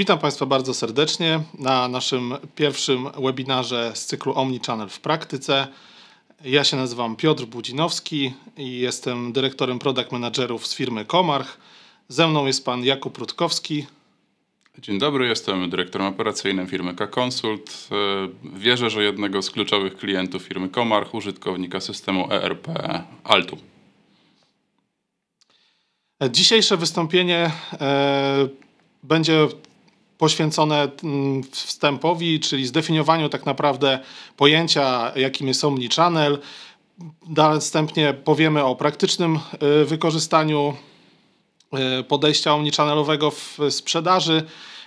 Witam Państwa bardzo serdecznie na naszym pierwszym webinarze z cyklu Omnichannel w praktyce. Ja się nazywam Piotr Budzinowski i jestem dyrektorem product managerów z firmy Komarch. Ze mną jest pan Jakub Rutkowski. Dzień dobry, jestem dyrektorem operacyjnym firmy K-Consult. E, wierzę, że jednego z kluczowych klientów firmy Komarch, użytkownika systemu ERP Altu. Dzisiejsze wystąpienie e, będzie poświęcone mm, wstępowi, czyli zdefiniowaniu tak naprawdę pojęcia, jakim jest omnichannel. Następnie powiemy o praktycznym y, wykorzystaniu y, podejścia omnichannelowego w sprzedaży.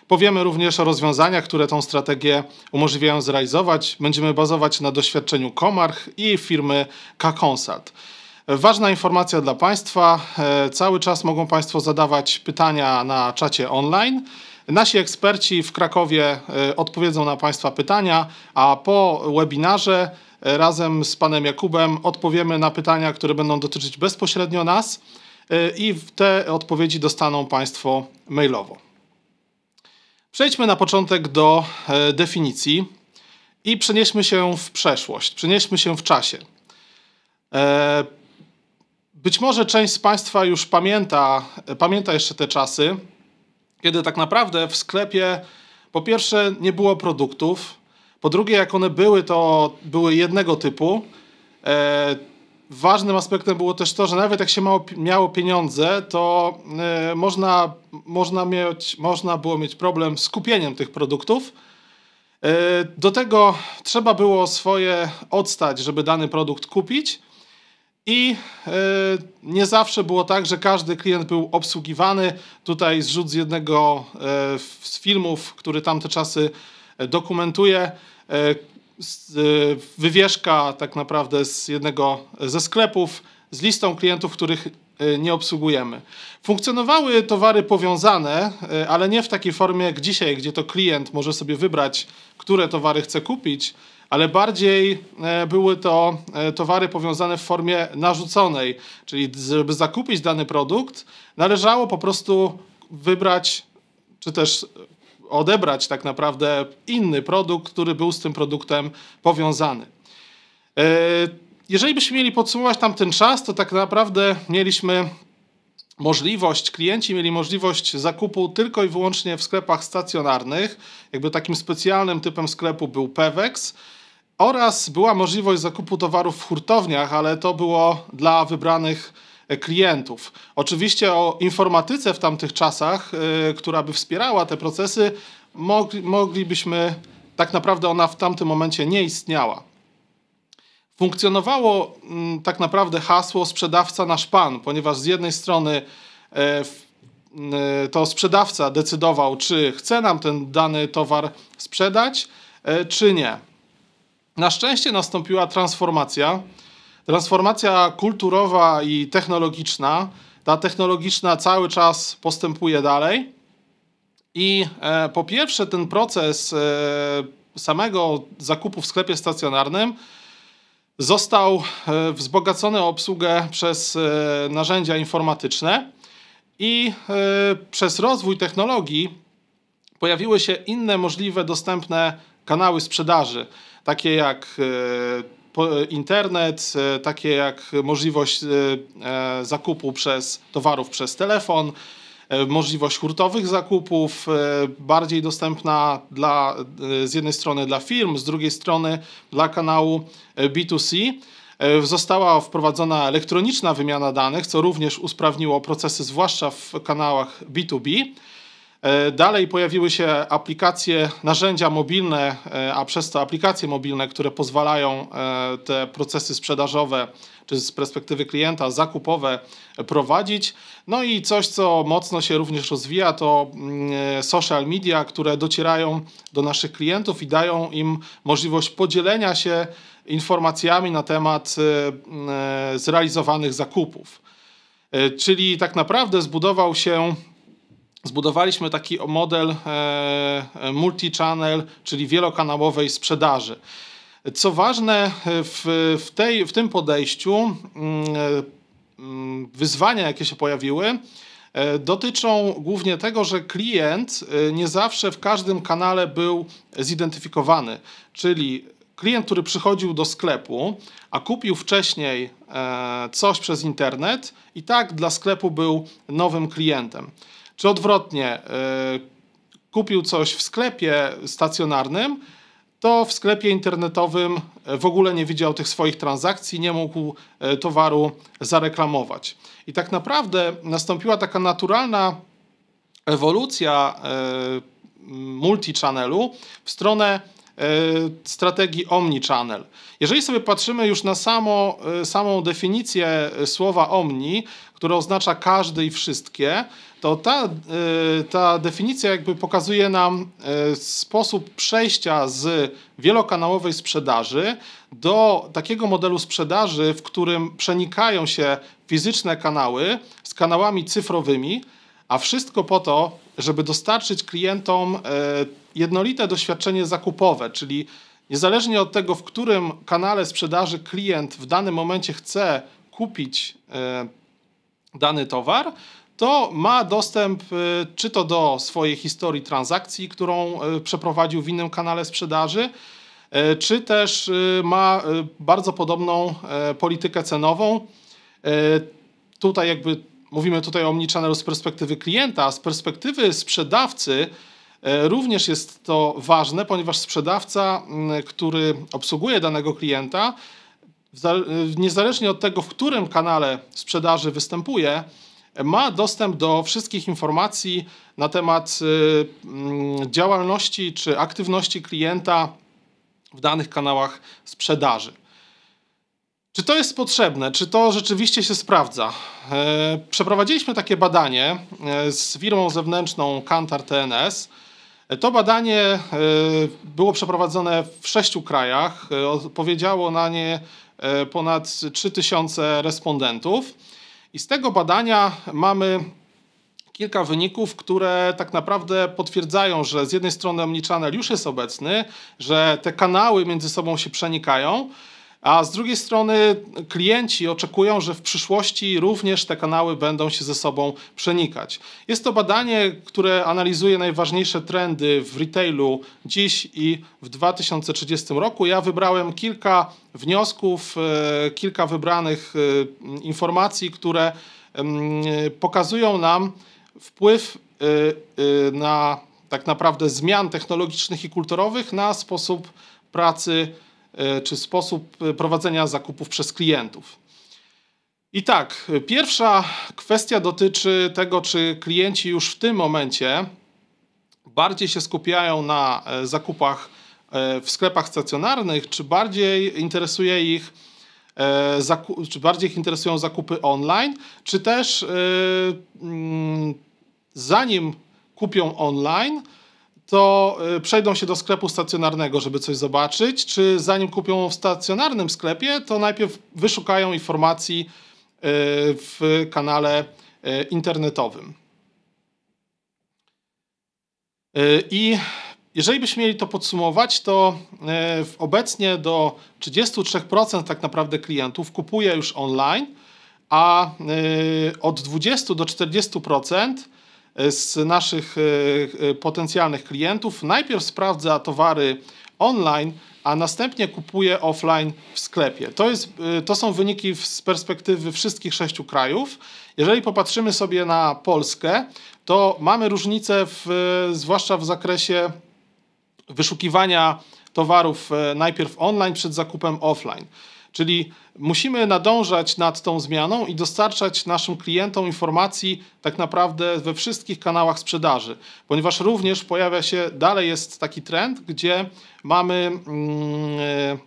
Powiemy również o rozwiązaniach, które tą strategię umożliwiają zrealizować. Będziemy bazować na doświadczeniu Komarch i firmy K-Consult. Ważna informacja dla Państwa. E, cały czas mogą Państwo zadawać pytania na czacie online. Nasi eksperci w Krakowie e, odpowiedzą na Państwa pytania, a po webinarze e, razem z panem Jakubem odpowiemy na pytania, które będą dotyczyć bezpośrednio nas e, i te odpowiedzi dostaną Państwo mailowo. Przejdźmy na początek do definicji i przenieśmy się w przeszłość, przenieśmy się w czasie. Być może część z Państwa już pamięta, pamięta jeszcze te czasy, kiedy tak naprawdę w sklepie po pierwsze nie było produktów, po drugie jak one były, to były jednego typu. E, ważnym aspektem było też to, że nawet jak się mało, miało pieniądze, to e, można, można, mieć, można było mieć problem z kupieniem tych produktów. E, do tego trzeba było swoje odstać, żeby dany produkt kupić. I e, nie zawsze było tak, że każdy klient był obsługiwany. Tutaj zrzut z jednego e, z filmów, który tamte czasy e, dokumentuje. Yy, wywieszka tak naprawdę z jednego ze sklepów z listą klientów, których nie obsługujemy. Funkcjonowały towary powiązane, ale nie w takiej formie jak dzisiaj, gdzie to klient może sobie wybrać, które towary chce kupić, ale bardziej e, były to e, towary powiązane w formie narzuconej, czyli żeby zakupić dany produkt, należało po prostu wybrać czy też odebrać tak naprawdę inny produkt, który był z tym produktem powiązany. E, jeżeli byśmy mieli podsumować tamten czas, to tak naprawdę mieliśmy możliwość, klienci mieli możliwość zakupu tylko i wyłącznie w sklepach stacjonarnych. Jakby takim specjalnym typem sklepu był Pewex oraz była możliwość zakupu towarów w hurtowniach, ale to było dla wybranych e, klientów. Oczywiście o informatyce w tamtych czasach, e, która by wspierała te procesy, moglibyśmy, tak naprawdę ona w tamtym momencie nie istniała. Funkcjonowało mm, tak naprawdę hasło sprzedawca nasz pan, ponieważ z jednej strony e, to sprzedawca decydował, czy chce nam ten dany towar sprzedać, czy nie. Na szczęście nastąpiła transformacja. Transformacja kulturowa i technologiczna. Ta technologiczna cały czas postępuje dalej. I e, po pierwsze, ten proces e, samego zakupu w sklepie stacjonarnym został e, wzbogacony o obsługę przez narzędzia informatyczne i przez rozwój technologii pojawiły się inne możliwe dostępne kanały sprzedaży, takie jak e, e, internet, e, takie jak możliwość zakupu przez towarów przez telefon, możliwość hurtowych zakupów, bardziej dostępna dla, z jednej strony dla firm, z drugiej strony dla kanału B2C. Została wprowadzona elektroniczna wymiana danych, co również usprawniło procesy, zwłaszcza w kanałach B2B. E, dalej pojawiły się aplikacje, narzędzia mobilne, e, a przez to aplikacje mobilne, które pozwalają e, te procesy sprzedażowe czy z perspektywy klienta zakupowe prowadzić. No i coś, co mocno się również rozwija, to mm, social media, które docierają do naszych klientów i dają im możliwość podzielenia się informacjami na temat mm, zrealizowanych zakupów. Czyli tak naprawdę zbudował się zbudowaliśmy taki model e, e, multi-channel, czyli wielokanałowej sprzedaży. Co ważne, w, w, tej, w tym podejściu mm, mm, wyzwania, jakie się pojawiły, e, dotyczą głównie tego, że klient nie zawsze w każdym kanale był zidentyfikowany, czyli klient, który przychodził do sklepu, a kupił wcześniej coś przez internet, i tak dla sklepu był nowym klientem. Czy odwrotnie, e, kupił coś w sklepie stacjonarnym, to w sklepie internetowym e, w ogóle nie widział tych swoich transakcji, nie mógł e, towaru zareklamować. I tak naprawdę nastąpiła taka naturalna ewolucja multichannelu w stronę strategii omnichannel. Jeżeli sobie patrzymy już na samo, samą definicję słowa omni, które oznacza każdy i wszystkie, to ta, y, ta definicja jakby pokazuje nam y, sposób przejścia z wielokanałowej sprzedaży do takiego modelu sprzedaży, w którym przenikają się fizyczne kanały z kanałami cyfrowymi, a wszystko po to, żeby dostarczyć klientom y, jednolite doświadczenie zakupowe, czyli niezależnie od tego, w którym kanale sprzedaży klient w danym momencie chce kupić dany towar, to ma dostęp y, czy to do swojej historii transakcji, którą y, przeprowadził w innym kanale sprzedaży, y, czy też ma bardzo podobną politykę cenową. Tutaj jakby mówimy tutaj o omnichannelu z perspektywy klienta, a z perspektywy sprzedawcy również jest to ważne, ponieważ sprzedawca, który obsługuje danego klienta, niezależnie od tego, w którym kanale sprzedaży występuje, ma dostęp do wszystkich informacji na temat y, mm, działalności czy aktywności klienta w danych kanałach sprzedaży. Czy to jest potrzebne? Czy to rzeczywiście się sprawdza? E, przeprowadziliśmy takie badanie e, z firmą zewnętrzną Kantar TNS. E, to badanie było przeprowadzone w sześciu krajach. Odpowiedziało na nie ponad 3000 respondentów. I z tego badania mamy kilka wyników, które tak naprawdę potwierdzają, że z jednej strony omnichannel już jest obecny, że te kanały między sobą się przenikają, a z drugiej strony klienci oczekują, że w przyszłości również te kanały będą się ze sobą przenikać. Jest to badanie, które analizuje najważniejsze trendy w retailu dziś i w 2030 roku. Ja wybrałem kilka wniosków, e, kilka wybranych e, informacji, które pokazują nam wpływ e, na tak naprawdę zmian technologicznych i kulturowych na sposób pracy E, czy sposób e, prowadzenia zakupów przez klientów. I tak, e, pierwsza kwestia dotyczy tego, czy klienci już w tym momencie bardziej się skupiają na zakupach w sklepach stacjonarnych, czy bardziej interesuje ich czy bardziej ich interesują zakupy online, czy też mm, zanim kupią online, to y, przejdą się do sklepu stacjonarnego, żeby coś zobaczyć, czy zanim kupią w stacjonarnym sklepie, to najpierw wyszukają informacji y, w kanale y, internetowym. I jeżeli byśmy mieli to podsumować, to obecnie do 33% tak naprawdę klientów kupuje już online, a od 20 do 40% z naszych e, e, potencjalnych klientów najpierw sprawdza towary online, a następnie kupuje offline w sklepie. To, jest, e, to są wyniki z perspektywy wszystkich sześciu krajów. Jeżeli popatrzymy sobie na Polskę, to mamy różnice, w, zwłaszcza w zakresie wyszukiwania towarów najpierw online przed zakupem offline. Czyli musimy nadążać nad tą zmianą i dostarczać naszym klientom informacji tak naprawdę we wszystkich kanałach sprzedaży, ponieważ również pojawia się, dalej jest taki trend, gdzie mamy. Yy,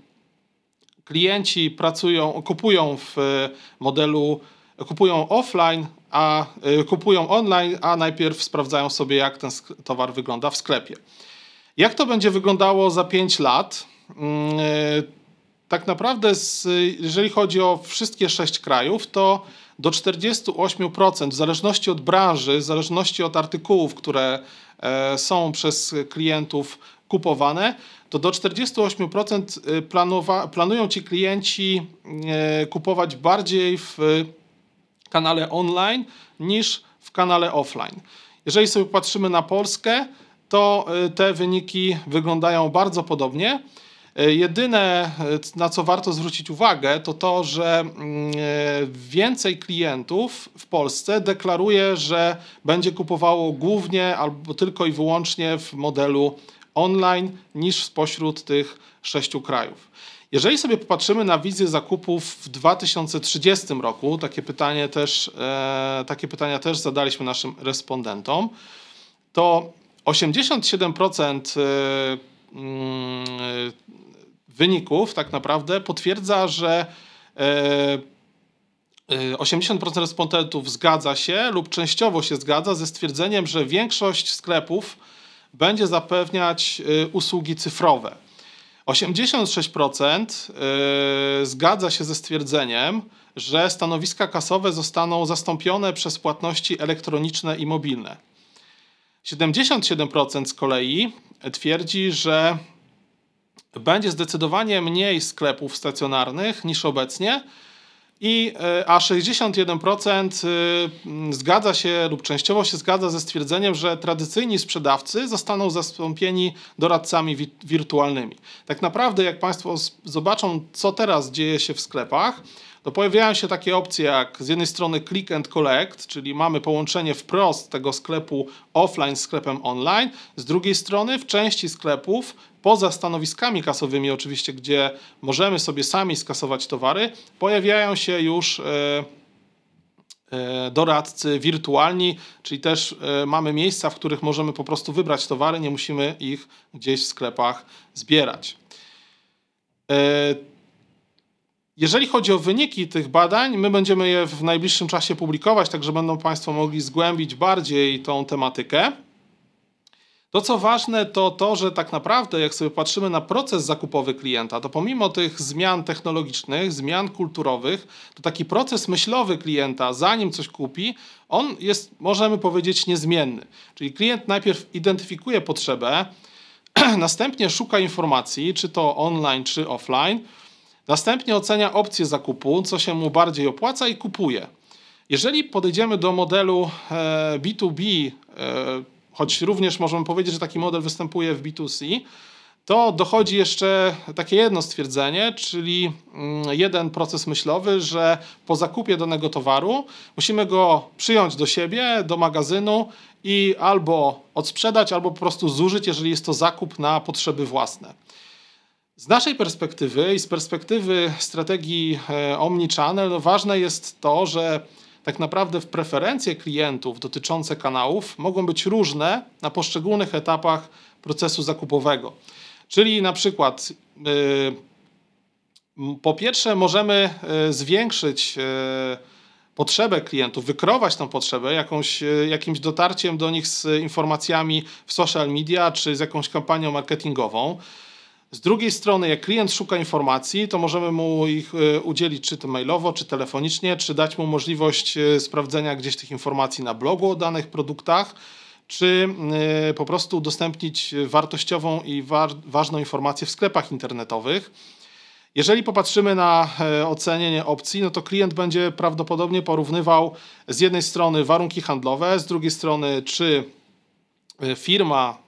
klienci pracują, kupują w e, modelu, kupują offline, a e, kupują online, a najpierw sprawdzają sobie, jak ten towar wygląda w sklepie. Jak to będzie wyglądało za 5 lat? Yy, tak naprawdę, z, jeżeli chodzi o wszystkie sześć krajów, to do 48%, w zależności od branży, w zależności od artykułów, które e, są przez klientów kupowane, to do 48% e, planowa, planują ci klienci e, kupować bardziej w kanale online niż w kanale offline. Jeżeli sobie patrzymy na Polskę, to te wyniki wyglądają bardzo podobnie. E, jedyne, e, na co warto zwrócić uwagę, to to, że mm, e, więcej klientów w Polsce deklaruje, że będzie kupowało głównie albo tylko i wyłącznie w modelu online niż spośród tych sześciu krajów. Jeżeli sobie popatrzymy na wizję zakupów w 2030 roku, takie, pytanie też, takie pytania też zadaliśmy naszym respondentom, to 87% wyników tak naprawdę potwierdza, że 80% e, e, respondentów zgadza się lub częściowo się zgadza ze stwierdzeniem, że większość sklepów będzie zapewniać e, usługi cyfrowe. 86% zgadza się ze stwierdzeniem, że stanowiska kasowe zostaną zastąpione przez płatności elektroniczne i mobilne. 77% z kolei twierdzi, że będzie zdecydowanie mniej sklepów stacjonarnych niż obecnie i e, a 61% e, zgadza się lub częściowo się zgadza ze stwierdzeniem, że tradycyjni sprzedawcy zostaną zastąpieni doradcami wirtualnymi. Tak naprawdę, jak Państwo zobaczą, co teraz dzieje się w sklepach, to pojawiają się takie opcje jak z jednej strony click and collect, czyli mamy połączenie wprost tego sklepu offline z sklepem online, z drugiej strony w części sklepów poza stanowiskami kasowymi oczywiście, gdzie możemy sobie sami skasować towary, pojawiają się już e, e, doradcy wirtualni, czyli też e, mamy miejsca, w których możemy po prostu wybrać towary, nie musimy ich gdzieś w sklepach zbierać. Jeżeli chodzi o wyniki tych badań, my będziemy je w najbliższym czasie publikować, także będą Państwo mogli zgłębić bardziej tą tematykę. To, co ważne, to to, że tak naprawdę, jak sobie patrzymy na proces zakupowy klienta, to pomimo tych zmian technologicznych, zmian kulturowych, to taki proces myślowy klienta, zanim coś kupi, on jest, możemy powiedzieć, niezmienny. Czyli klient najpierw identyfikuje potrzebę, następnie szuka informacji, czy to online, czy offline, następnie ocenia opcję zakupu, co się mu bardziej opłaca i kupuje. Jeżeli podejdziemy do modelu B2B, e, choć również możemy powiedzieć, że taki model występuje w B2C, to dochodzi jeszcze takie jedno stwierdzenie, czyli mm, jeden proces myślowy, że po zakupie danego towaru musimy go przyjąć do siebie, do magazynu i albo odsprzedać, albo po prostu zużyć, jeżeli jest to zakup na potrzeby własne. Z naszej perspektywy i z perspektywy strategii e, Omnichannel no ważne jest to, że tak naprawdę w preferencje klientów dotyczące kanałów mogą być różne na poszczególnych etapach procesu zakupowego. Czyli na przykład yy, po pierwsze możemy yy, zwiększyć yy, potrzebę klientów, wykrować tą potrzebę jakąś, y, jakimś dotarciem do nich z informacjami w social media czy z jakąś kampanią marketingową. Z drugiej strony, jak klient szuka informacji, to możemy mu ich e, udzielić czy to mailowo, czy telefonicznie, czy dać mu możliwość e, sprawdzenia gdzieś tych informacji na blogu o danych produktach, czy e, po prostu udostępnić wartościową i ważną informację w sklepach internetowych. Jeżeli popatrzymy na ocenienie opcji, no to klient będzie prawdopodobnie porównywał z jednej strony warunki handlowe, z drugiej strony czy firma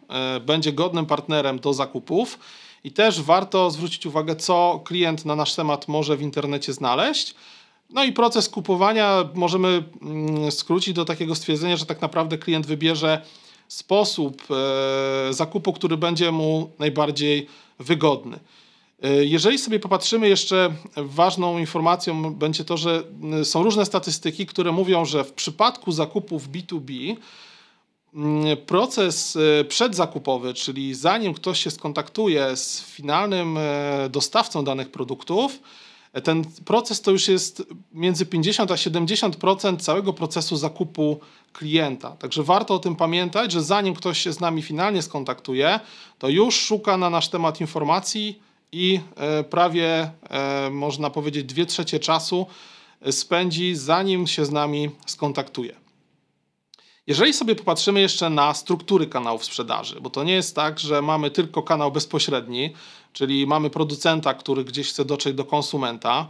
będzie godnym partnerem do zakupów i też warto zwrócić uwagę, co klient na nasz temat może w internecie znaleźć. No i proces kupowania możemy mm, skrócić do takiego stwierdzenia, że tak naprawdę klient wybierze sposób e, zakupu, który będzie mu najbardziej wygodny. E, jeżeli sobie popatrzymy, jeszcze ważną informacją będzie to, że mm, są różne statystyki, które mówią, że w przypadku zakupów B2B Mm, proces e, przedzakupowy, czyli zanim ktoś się skontaktuje z finalnym e, dostawcą danych produktów, e, ten proces to już jest między 50 a 70% całego procesu zakupu klienta. Także warto o tym pamiętać, że zanim ktoś się z nami finalnie skontaktuje, to już szuka na nasz temat informacji i prawie można powiedzieć 2 trzecie czasu spędzi zanim się z nami skontaktuje. Jeżeli sobie popatrzymy jeszcze na struktury kanałów sprzedaży, bo to nie jest tak, że mamy tylko kanał bezpośredni, czyli mamy producenta, który gdzieś chce dotrzeć do konsumenta,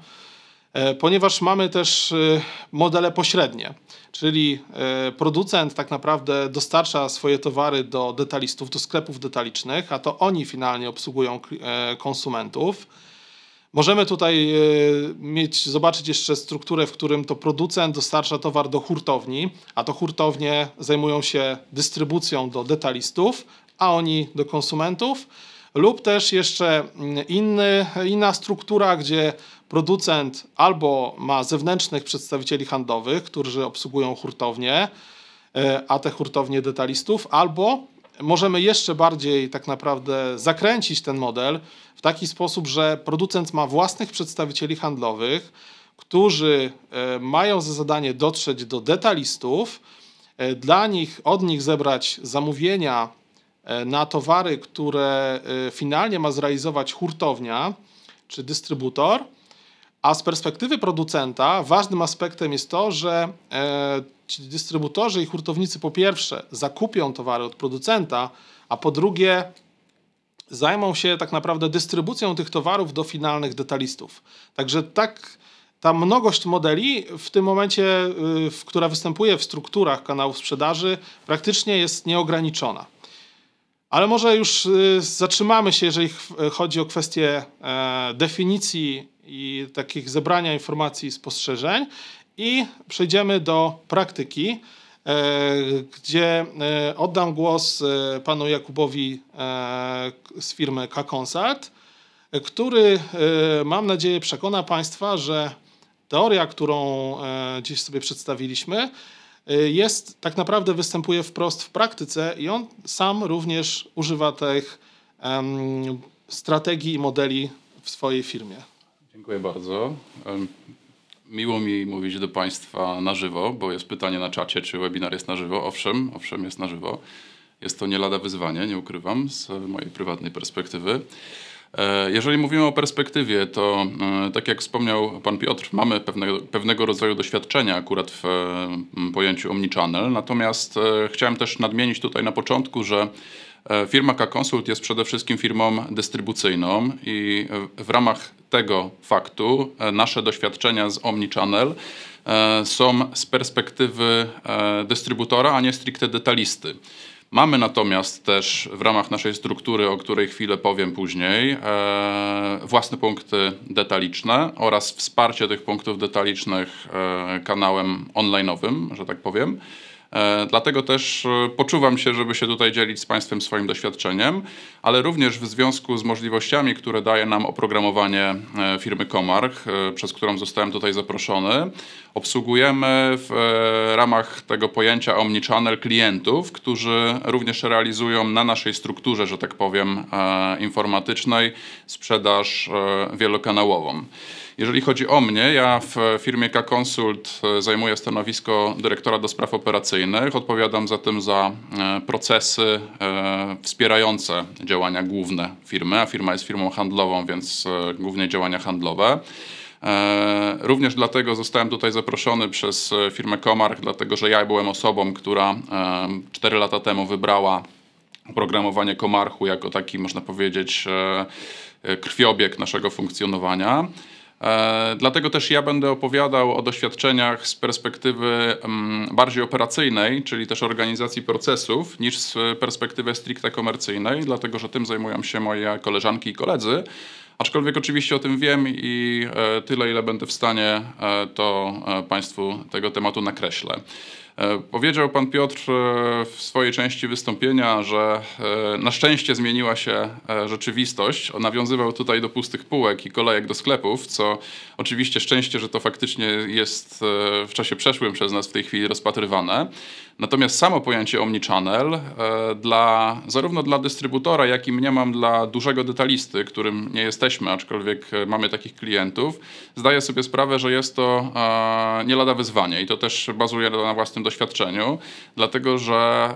e, ponieważ mamy też e, modele pośrednie, czyli e, producent tak naprawdę dostarcza swoje towary do detalistów, do sklepów detalicznych, a to oni finalnie obsługują konsumentów. Możemy tutaj e, mieć, zobaczyć jeszcze strukturę, w którym to producent dostarcza towar do hurtowni, a to hurtownie zajmują się dystrybucją do detalistów, a oni do konsumentów. Lub też jeszcze mm, inny, inna struktura, gdzie producent albo ma zewnętrznych przedstawicieli handlowych, którzy obsługują hurtownie, e, a te hurtownie detalistów, albo możemy jeszcze bardziej tak naprawdę zakręcić ten model w taki sposób, że producent ma własnych przedstawicieli handlowych, którzy e, mają za zadanie dotrzeć do detalistów, e, dla nich, od nich zebrać zamówienia e, na towary, które finalnie ma zrealizować hurtownia czy dystrybutor. A z perspektywy producenta ważnym aspektem jest to, że Czyli dystrybutorzy i hurtownicy po pierwsze zakupią towary od producenta, a po drugie zajmą się tak naprawdę dystrybucją tych towarów do finalnych detalistów. Także tak ta mnogość modeli w tym momencie, y, w, która występuje w strukturach kanałów sprzedaży, praktycznie jest nieograniczona. Ale może już y, zatrzymamy się, jeżeli y, chodzi o kwestię e, definicji i takich zebrania informacji i spostrzeżeń i przejdziemy do praktyki, e, gdzie e, oddam głos e, panu Jakubowi z firmy K-Consult, który mam nadzieję przekona państwa, że teoria, którą dziś sobie przedstawiliśmy, jest tak naprawdę występuje wprost w praktyce i on sam również używa tych strategii i modeli w swojej firmie. Dziękuję bardzo. Miło mi mówić do Państwa na żywo, bo jest pytanie na czacie, czy webinar jest na żywo. Owszem, owszem, jest na żywo. Jest to nie lada wyzwanie, nie ukrywam, z mojej prywatnej perspektywy. E, jeżeli mówimy o perspektywie, to e, tak jak wspomniał Pan Piotr, mamy pewnego, pewnego rodzaju doświadczenia akurat w pojęciu omnichannel. Natomiast e, chciałem też nadmienić tutaj na początku, że firma K-Consult jest przede wszystkim firmą dystrybucyjną i w ramach tego faktu e, nasze doświadczenia z Omnichannel e, są z perspektywy e, dystrybutora, a nie stricte detalisty. Mamy natomiast też w ramach naszej struktury, o której chwilę powiem później, własne punkty detaliczne oraz wsparcie tych punktów detalicznych kanałem online'owym, że tak powiem. E, dlatego też e, poczuwam się, żeby się tutaj dzielić z Państwem swoim doświadczeniem, ale również w związku z możliwościami, które daje nam oprogramowanie e, firmy Komarch, przez którą zostałem tutaj zaproszony, Obsługujemy w e, ramach tego pojęcia omnichannel klientów, którzy również realizują na naszej strukturze, że tak powiem, e, informatycznej sprzedaż e, wielokanałową. Jeżeli chodzi o mnie, ja w firmie K-Consult zajmuję stanowisko dyrektora do spraw operacyjnych. Odpowiadam zatem za procesy wspierające działania główne firmy, a firma jest firmą handlową, więc głównie działania handlowe. E, również dlatego zostałem tutaj zaproszony przez e, firmę Komark, dlatego że ja byłem osobą, która 4 lata temu wybrała oprogramowanie Komarchu jako taki, można powiedzieć, e, krwiobieg naszego funkcjonowania. Dlatego też ja będę opowiadał o doświadczeniach z perspektywy bardziej operacyjnej, czyli też organizacji procesów, niż z perspektywy stricte komercyjnej, dlatego że tym zajmują się moje koleżanki i koledzy. Aczkolwiek oczywiście o tym wiem i e, tyle, ile będę w stanie, e, to e, Państwu tego tematu nakreślę. E, powiedział pan Piotr e, w swojej części wystąpienia, że e, na szczęście zmieniła się rzeczywistość. On nawiązywał tutaj do pustych półek i kolejek do sklepów, co oczywiście szczęście, że to faktycznie jest w czasie przeszłym przez nas w tej chwili rozpatrywane. Natomiast samo pojęcie omnichannel dla, zarówno dla dystrybutora, jak i mnie mam dla dużego detalisty, którym nie jesteśmy, aczkolwiek mamy takich klientów, zdaję sobie sprawę, że jest to nie lada wyzwanie i to też bazuje na własnym doświadczeniu, dlatego że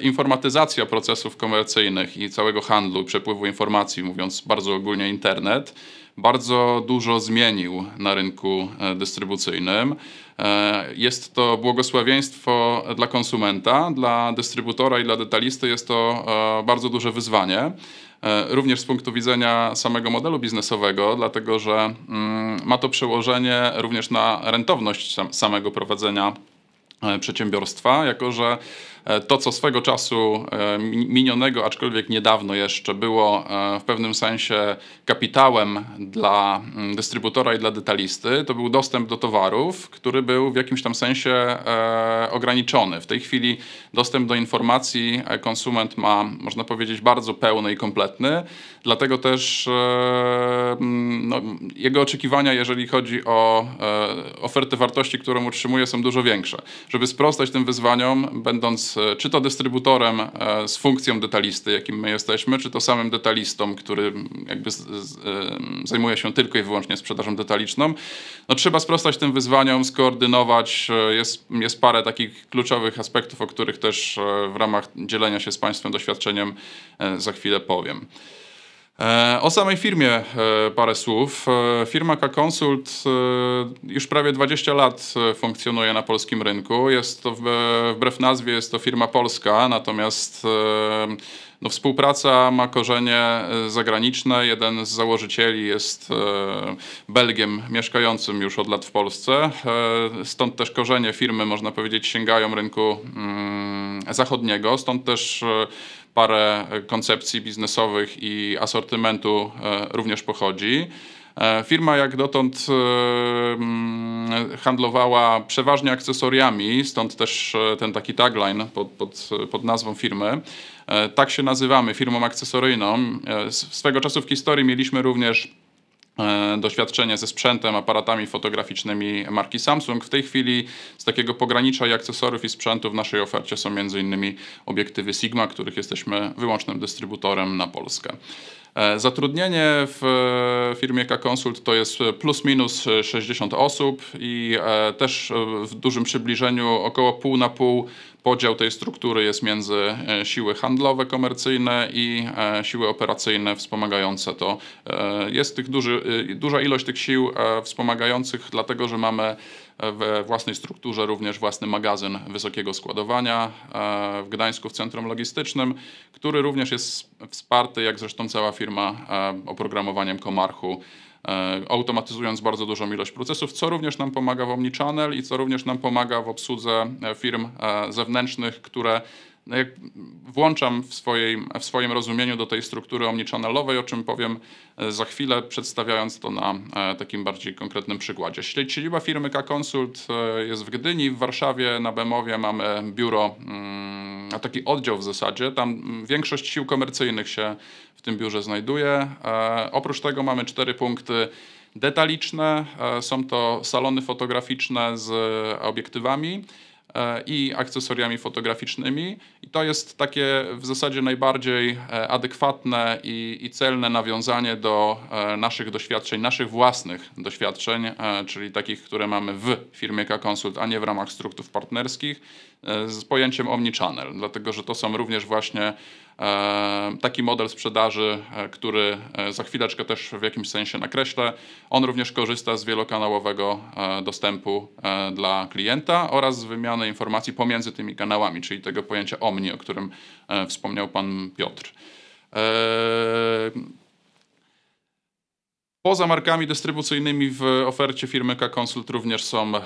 e, informatyzacja procesów komercyjnych i całego handlu, przepływu informacji, mówiąc bardzo ogólnie internet, bardzo dużo zmienił na rynku e, dystrybucyjnym. E, jest to błogosławieństwo dla konsumenta, dla dystrybutora i dla detalisty jest to e, bardzo duże wyzwanie. Również z punktu widzenia samego modelu biznesowego, dlatego że mm, ma to przełożenie również na rentowność samego prowadzenia przedsiębiorstwa, jako że E, to, co swego czasu e, minionego, aczkolwiek niedawno jeszcze było e, w pewnym sensie kapitałem dla mm, dystrybutora i dla detalisty, to był dostęp do towarów, który był w jakimś tam sensie ograniczony. W tej chwili dostęp do informacji konsument ma, można powiedzieć, bardzo pełny i kompletny, dlatego też mm, no, jego oczekiwania, jeżeli chodzi o ofertę wartości, którą utrzymuje, są dużo większe. Żeby sprostać tym wyzwaniom, będąc czy to dystrybutorem e, z funkcją detalisty, jakim my jesteśmy, czy to samym detalistą, który jakby z, z, zajmuje się tylko i wyłącznie sprzedażą detaliczną, no trzeba sprostać tym wyzwaniom, skoordynować. E, jest, jest parę takich kluczowych aspektów, o których też e, w ramach dzielenia się z Państwem doświadczeniem za chwilę powiem. E, o samej firmie e, parę słów. E, firma K-Consult już prawie 20 lat funkcjonuje na polskim rynku. Jest to wbrew nazwie jest to firma polska, natomiast no, współpraca ma korzenie zagraniczne. Jeden z założycieli jest Belgiem mieszkającym już od lat w Polsce. Stąd też korzenie firmy, można powiedzieć, sięgają rynku mm, zachodniego. Stąd też parę e, koncepcji biznesowych i asortymentu e, również pochodzi. E, firma jak dotąd mm, handlowała przeważnie akcesoriami, stąd też ten taki tagline pod, pod, pod nazwą firmy. Tak się nazywamy, firmą akcesoryjną. Swego czasu w historii mieliśmy również E, doświadczenie ze sprzętem, aparatami fotograficznymi marki Samsung. W tej chwili z takiego pogranicza i akcesoriów i sprzętu w naszej ofercie są m.in. obiektywy Sigma, których jesteśmy wyłącznym dystrybutorem na Polskę. E, zatrudnienie w e, firmie K-Konsult to jest plus minus 60 osób i też w dużym przybliżeniu około pół na pół Podział tej struktury jest między e, siły handlowe, komercyjne i e, siły operacyjne wspomagające to. E, jest tych duży, duża ilość tych sił wspomagających, dlatego że mamy we własnej strukturze również własny magazyn wysokiego składowania w Gdańsku w centrum logistycznym, który również jest wsparty, jak zresztą cała firma, oprogramowaniem Komarchu. E, automatyzując bardzo dużą ilość procesów, co również nam pomaga w Omnichannel i co również nam pomaga w obsłudze e, firm e, zewnętrznych, które no jak włączam w, swojej, w swoim rozumieniu do tej struktury omnichannelowej, o czym powiem e, za chwilę, przedstawiając to na e, takim bardziej konkretnym przykładzie. Siedziba firmy K-Consult e, jest w Gdyni, w Warszawie, na Bemowie mamy biuro, mm, a taki oddział w zasadzie. Tam mm, większość sił komercyjnych się w tym biurze znajduje. Oprócz tego mamy cztery punkty detaliczne. Są to salony fotograficzne z obiektywami. E, i akcesoriami fotograficznymi. I to jest takie w zasadzie najbardziej e, adekwatne i, i, celne nawiązanie do e, naszych doświadczeń, naszych własnych doświadczeń, czyli takich, które mamy w firmie K-Konsult, a nie w ramach struktur partnerskich, z pojęciem omnichannel, dlatego że to są również właśnie E, taki model sprzedaży, e, który e, za chwileczkę też w jakimś sensie nakreślę. On również korzysta z wielokanałowego dostępu dla klienta oraz z wymiany informacji pomiędzy tymi kanałami, czyli tego pojęcia omni, o którym wspomniał pan Piotr. Poza markami dystrybucyjnymi w ofercie firmy K-Consult również są e,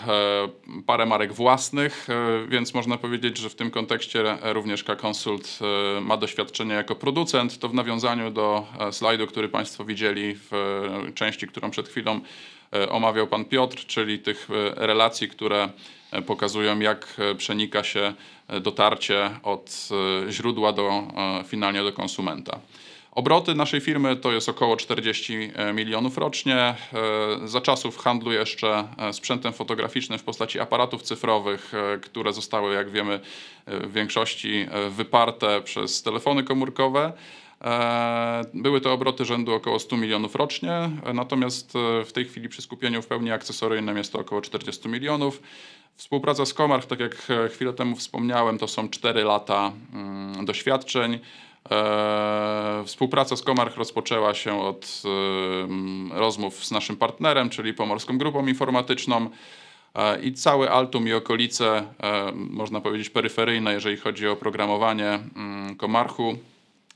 parę marek własnych, e, więc można powiedzieć, że w tym kontekście również K-Consult e, ma doświadczenie jako producent. To w nawiązaniu do slajdu, który Państwo widzieli w części, którą przed chwilą omawiał Pan Piotr, czyli tych relacji, które pokazują, jak przenika się dotarcie od źródła do finalnie do konsumenta. Obroty naszej firmy to jest około 40 e, milionów rocznie. E, za czasów handlu jeszcze e, sprzętem fotograficznym w postaci aparatów cyfrowych, które zostały, jak wiemy, w większości wyparte przez telefony komórkowe. Były to obroty rzędu około 100 milionów rocznie, natomiast w tej chwili przy skupieniu w pełni akcesoryjnym jest to około 40 milionów. Współpraca z Komarch, tak jak chwilę temu wspomniałem, to są 4 lata mm, doświadczeń. E, współpraca z Komarch rozpoczęła się od e, rozmów z naszym partnerem, czyli Pomorską Grupą Informatyczną e, i cały Altum i okolice, można powiedzieć peryferyjne, jeżeli chodzi o programowanie mm, Komarchu.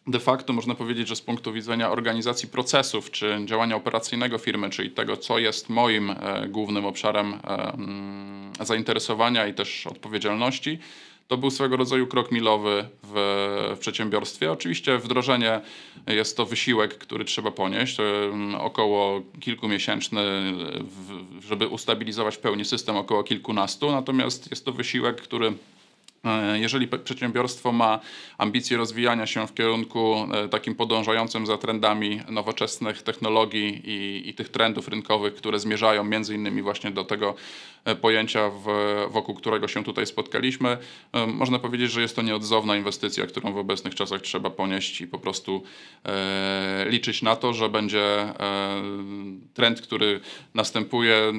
De facto można powiedzieć, że z punktu widzenia organizacji procesów czy działania operacyjnego firmy, czyli tego, co jest moim głównym obszarem mm, zainteresowania i też odpowiedzialności, to był swego rodzaju krok milowy w, w przedsiębiorstwie. Oczywiście wdrożenie jest to wysiłek, który trzeba ponieść, e, około kilku kilkumiesięczny, żeby ustabilizować w pełni system, około kilkunastu, natomiast jest to wysiłek, który E, jeżeli przedsiębiorstwo ma ambicje rozwijania się w kierunku e, takim podążającym za trendami nowoczesnych technologii i, i tych trendów rynkowych, które zmierzają między innymi właśnie do tego e, pojęcia, w, wokół którego się tutaj spotkaliśmy, można powiedzieć, że jest to nieodzowna inwestycja, którą w obecnych czasach trzeba ponieść i po prostu e, liczyć na to, że będzie e, trend, który następuje,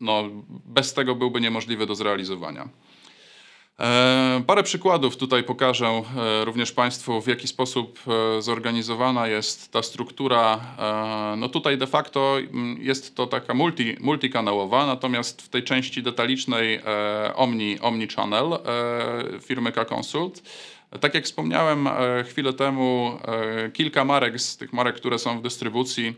no, bez tego byłby niemożliwy do zrealizowania. E, parę przykładów tutaj pokażę e, również Państwu, w jaki sposób e, zorganizowana jest ta struktura. No tutaj de facto mm, jest to taka multi, multikanałowa, natomiast w tej części detalicznej Omni, Omni Channel firmy K-Consult tak jak wspomniałem chwilę temu, kilka marek z tych marek, które są w dystrybucji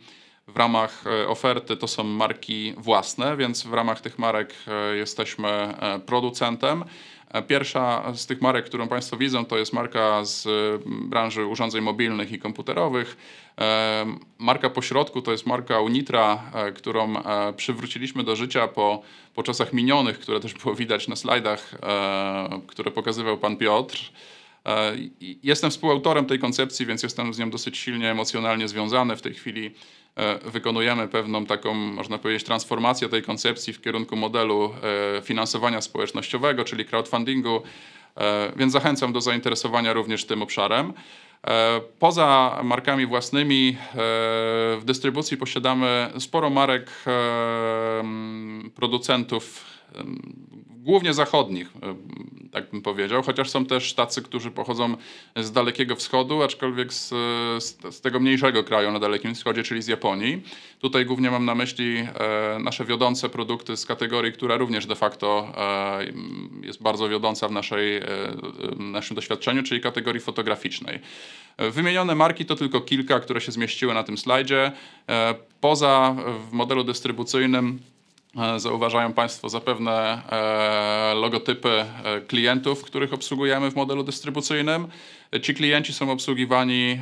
w ramach oferty, to są marki własne, więc w ramach tych marek jesteśmy producentem. E, pierwsza z tych marek, którą Państwo widzą, to jest marka z e, branży urządzeń mobilnych i komputerowych. E, marka pośrodku to jest marka Unitra, którą przywróciliśmy do życia po, po czasach minionych, które też było widać na slajdach, które pokazywał Pan Piotr. Jestem współautorem tej koncepcji, więc jestem z nią dosyć silnie emocjonalnie związany w tej chwili. E, wykonujemy pewną taką, można powiedzieć, transformację tej koncepcji w kierunku modelu e, finansowania społecznościowego, czyli crowdfundingu, e, więc zachęcam do zainteresowania również tym obszarem. Poza markami własnymi w dystrybucji posiadamy sporo marek producentów głównie zachodnich, tak bym powiedział, chociaż są też tacy, którzy pochodzą z Dalekiego Wschodu, aczkolwiek z, z, tego mniejszego kraju na Dalekim Wschodzie, czyli z Japonii. Tutaj głównie mam na myśli e, nasze wiodące produkty z kategorii, która również de facto e, jest bardzo wiodąca w naszej, e, naszym doświadczeniu, czyli kategorii fotograficznej. Wymienione marki to tylko kilka, które się zmieściły na tym slajdzie. Poza w modelu dystrybucyjnym E, zauważają Państwo zapewne e, logotypy e, klientów, których obsługujemy w modelu dystrybucyjnym. Ci klienci są obsługiwani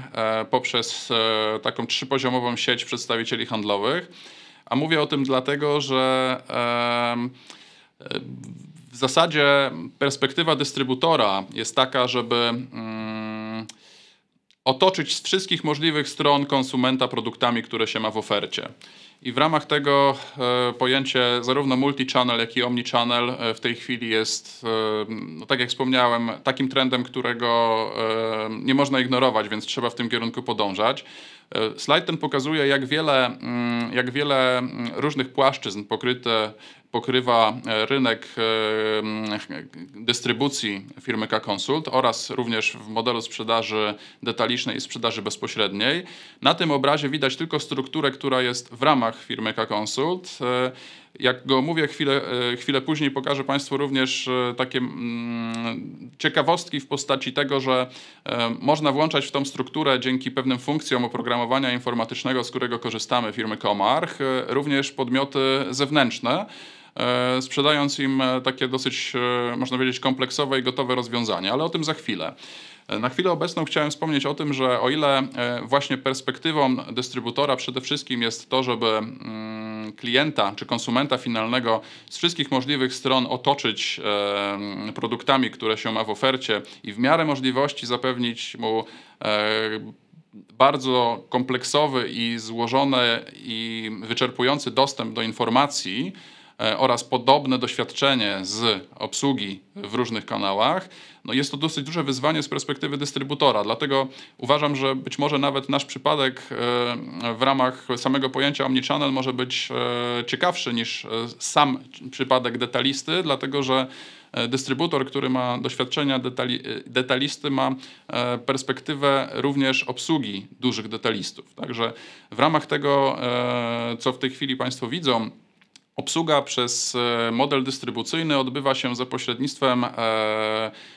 poprzez taką trzypoziomową sieć przedstawicieli handlowych. A mówię o tym dlatego, że w zasadzie perspektywa dystrybutora jest taka, żeby mm, otoczyć z wszystkich możliwych stron konsumenta produktami, które się ma w ofercie. I w ramach tego e, pojęcie zarówno multi-channel, jak i omni-channel e, w tej chwili jest, e, no tak jak wspomniałem, takim trendem, którego nie można ignorować, więc trzeba w tym kierunku podążać. E, slajd ten pokazuje, jak wiele, mm, jak wiele mm, różnych płaszczyzn pokryte, pokrywa e, rynek e, mm, dystrybucji firmy K-Consult oraz również w modelu sprzedaży detalicznej i sprzedaży bezpośredniej. Na tym obrazie widać tylko strukturę, która jest w ramach firmy K-Consult. Jak go mówię, chwilę, e, chwilę później pokażę Państwu również e, takie mm, ciekawostki w postaci tego, że e, można włączać w tą strukturę dzięki pewnym funkcjom oprogramowania informatycznego, z którego korzystamy, firmy Comarch, również podmioty zewnętrzne sprzedając im takie dosyć, można powiedzieć, kompleksowe i gotowe rozwiązania, ale o tym za chwilę. Na chwilę obecną chciałem wspomnieć o tym, że o ile właśnie perspektywą dystrybutora przede wszystkim jest to, żeby mm, klienta czy konsumenta finalnego z wszystkich możliwych stron otoczyć produktami, które się ma w ofercie i w miarę możliwości zapewnić mu e, bardzo kompleksowy i złożony i wyczerpujący dostęp do informacji, E, oraz podobne doświadczenie z obsługi w różnych kanałach, no jest to dosyć duże wyzwanie z perspektywy dystrybutora. Dlatego uważam, że być może nawet nasz przypadek e, w ramach samego pojęcia omnichannel może być e, ciekawszy niż sam przypadek detalisty, dlatego że dystrybutor, który ma doświadczenia detali, detalisty, ma perspektywę również obsługi dużych detalistów. Także w ramach tego, co w tej chwili Państwo widzą, Obsługa przez e, model dystrybucyjny odbywa się za pośrednictwem e,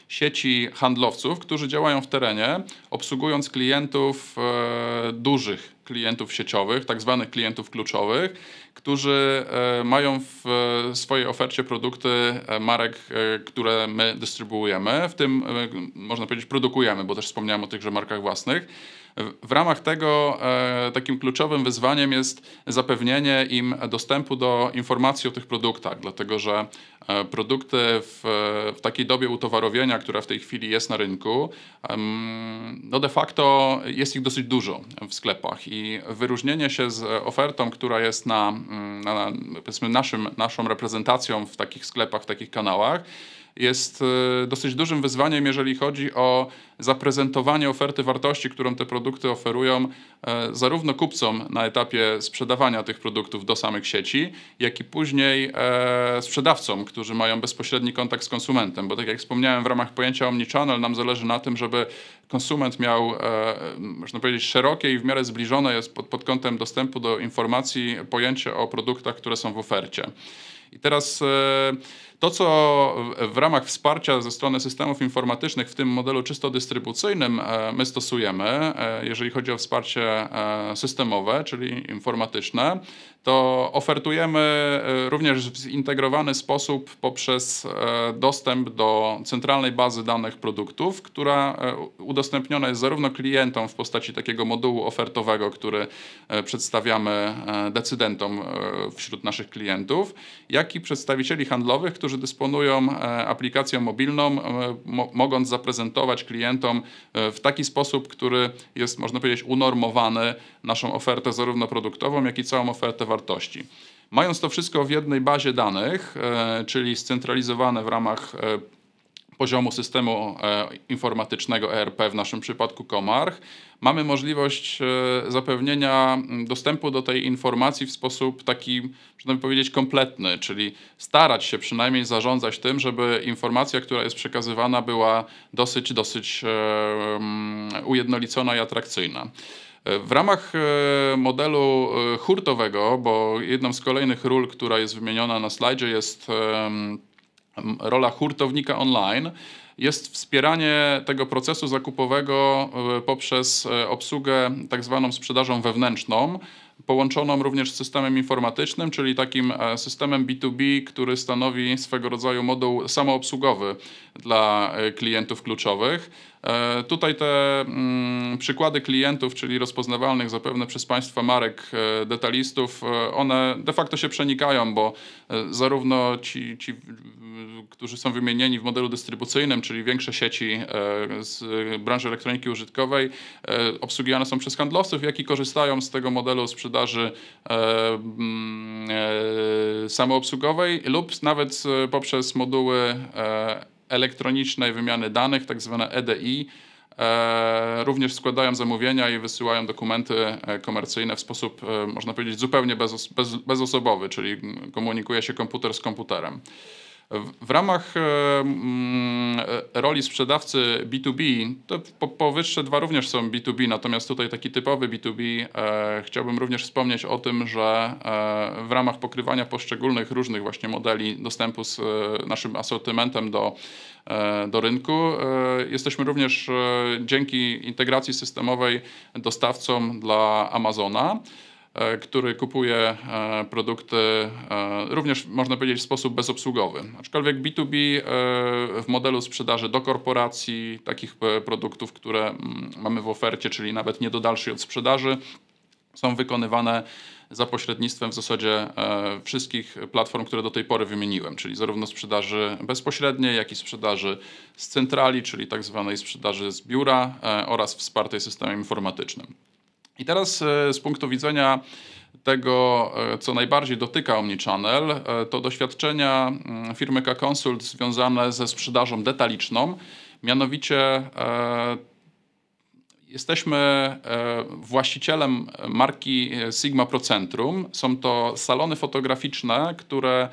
sieci handlowców, którzy działają w terenie, obsługując klientów e, dużych, klientów sieciowych, tak zwanych klientów kluczowych, którzy mają w swojej ofercie produkty marek, które my dystrybuujemy, w tym można powiedzieć produkujemy, bo też wspomniałem o tychże markach własnych. W ramach tego e, takim kluczowym wyzwaniem jest zapewnienie im dostępu do informacji o tych produktach, dlatego że e, produkty w, w takiej dobie utowarowienia, która w tej chwili jest na rynku, no de facto jest ich dosyć dużo w sklepach i wyróżnienie się z ofertą, która jest na, na powiedzmy naszym, naszą reprezentacją w takich sklepach, w takich kanałach, jest e, dosyć dużym wyzwaniem, jeżeli chodzi o zaprezentowanie oferty wartości, którą te produkty oferują, e, zarówno kupcom na etapie sprzedawania tych produktów do samych sieci, jak i później e, sprzedawcom, którzy mają bezpośredni kontakt z konsumentem. Bo tak jak wspomniałem, w ramach pojęcia omnichannel nam zależy na tym, żeby konsument miał, można powiedzieć, szerokie i w miarę zbliżone jest pod, pod kątem dostępu do informacji pojęcie o produktach, które są w ofercie. I teraz to, co w ramach wsparcia ze strony systemów informatycznych w tym modelu czysto dystrybucyjnym e, my stosujemy, e, jeżeli chodzi o wsparcie e, systemowe, czyli informatyczne, to ofertujemy również w zintegrowany sposób poprzez dostęp do centralnej bazy danych produktów, która udostępniona jest zarówno klientom w postaci takiego modułu ofertowego, który przedstawiamy decydentom wśród naszych klientów, jak i przedstawicieli handlowych, którzy którzy dysponują e, aplikacją mobilną, e, mogąc zaprezentować klientom e, w taki sposób, który jest, można powiedzieć, unormowany naszą ofertę zarówno produktową, jak i całą ofertę wartości. Mając to wszystko w jednej bazie danych, czyli scentralizowane w ramach poziomu systemu e, informatycznego ERP, w naszym przypadku Komarch, mamy możliwość e, zapewnienia dostępu do tej informacji w sposób taki, można by powiedzieć, kompletny, czyli starać się przynajmniej zarządzać tym, żeby informacja, która jest przekazywana, była dosyć, dosyć e, ujednolicona i atrakcyjna. W ramach modelu hurtowego, bo jedną z kolejnych ról, która jest wymieniona na slajdzie, jest rola hurtownika online jest wspieranie tego procesu zakupowego e, poprzez e, obsługę tak zwaną sprzedażą wewnętrzną, połączoną również z systemem informatycznym, czyli takim e, systemem B2B, który stanowi swego rodzaju moduł samoobsługowy dla klientów kluczowych. Tutaj te mm, przykłady klientów, czyli rozpoznawalnych zapewne przez Państwa marek detalistów, one de facto się przenikają, bo zarówno ci, ci Y, którzy są wymienieni w modelu dystrybucyjnym, czyli większe sieci e, z branży elektroniki użytkowej, e, obsługiwane są przez handlowców, jak i korzystają z tego modelu sprzedaży e, mm, samoobsługowej lub nawet poprzez moduły elektronicznej wymiany danych, tak zwane EDI. Również składają zamówienia i wysyłają dokumenty komercyjne w sposób, można powiedzieć, zupełnie bezosobowy, czyli komunikuje się komputer z komputerem. W, ramach e, mm, e, roli sprzedawcy B2B, to powyższe dwa również są B2B, natomiast tutaj taki typowy B2B, e, chciałbym również wspomnieć o tym, że w ramach pokrywania poszczególnych różnych właśnie modeli dostępu z naszym asortymentem do, do rynku, jesteśmy również dzięki integracji systemowej dostawcą dla Amazona. E, który kupuje e, produkty e, również można powiedzieć w sposób bezobsługowy. Aczkolwiek B2B w modelu sprzedaży do korporacji takich produktów, które mm, mamy w ofercie, czyli nawet nie do dalszej od sprzedaży, są wykonywane za pośrednictwem w zasadzie wszystkich platform, które do tej pory wymieniłem, czyli zarówno sprzedaży bezpośredniej, jak i sprzedaży z centrali, czyli tak zwanej sprzedaży z biura oraz wspartej systemem informatycznym. I teraz e, z punktu widzenia tego, e, co najbardziej dotyka Omnichannel, e, to doświadczenia mm, firmy K-Consult związane ze sprzedażą detaliczną. Mianowicie jesteśmy właścicielem marki Sigma Procentrum. Są to salony fotograficzne, które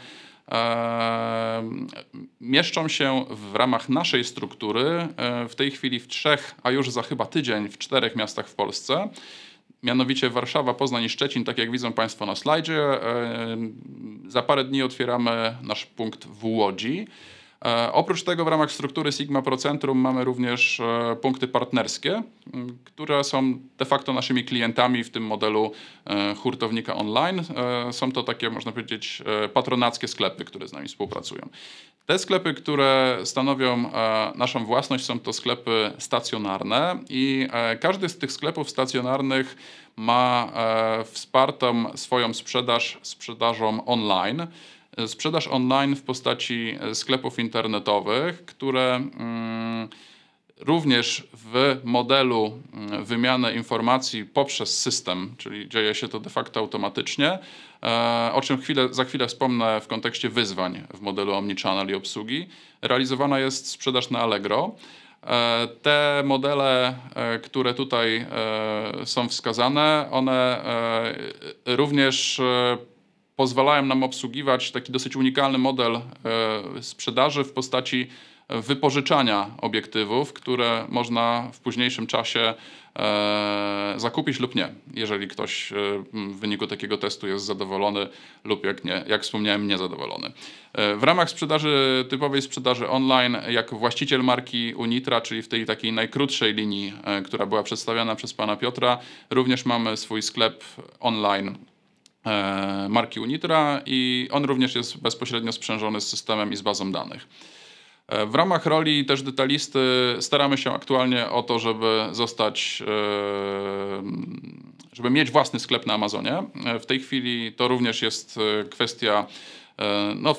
mieszczą się w ramach naszej struktury w tej chwili w trzech, a już za chyba tydzień w czterech miastach w Polsce mianowicie Warszawa, Poznań i Szczecin, tak jak widzą Państwo na slajdzie. E, za parę dni otwieramy nasz punkt w Łodzi. E, oprócz tego w ramach struktury Sigma Procentrum mamy również e, punkty partnerskie, które są de facto naszymi klientami w tym modelu e, hurtownika online. Są to takie, można powiedzieć, patronackie sklepy, które z nami współpracują. Te sklepy, które stanowią naszą własność, są to sklepy stacjonarne i każdy z tych sklepów stacjonarnych ma wspartą swoją sprzedaż sprzedażą online sprzedaż online w postaci e, sklepów internetowych, które mm, również w modelu mm, wymiany informacji poprzez system, czyli dzieje się to de facto automatycznie, e, o czym chwilę, za chwilę wspomnę w kontekście wyzwań w modelu omnichannel i obsługi, realizowana jest sprzedaż na Allegro. E, te modele, które tutaj są wskazane, one również pozwalają nam obsługiwać taki dosyć unikalny model e, sprzedaży w postaci wypożyczania obiektywów, które można w późniejszym czasie e, zakupić lub nie, jeżeli ktoś e, w wyniku takiego testu jest zadowolony lub jak nie, jak wspomniałem, niezadowolony. W ramach sprzedaży typowej sprzedaży online, jak właściciel marki Unitra, czyli w tej takiej najkrótszej linii, która była przedstawiana przez pana Piotra, również mamy swój sklep online E, marki Unitra i on również jest bezpośrednio sprzężony z systemem i z bazą danych. E, w ramach roli też detalisty staramy się aktualnie o to, żeby zostać, e, żeby mieć własny sklep na Amazonie. W tej chwili to również jest kwestia no,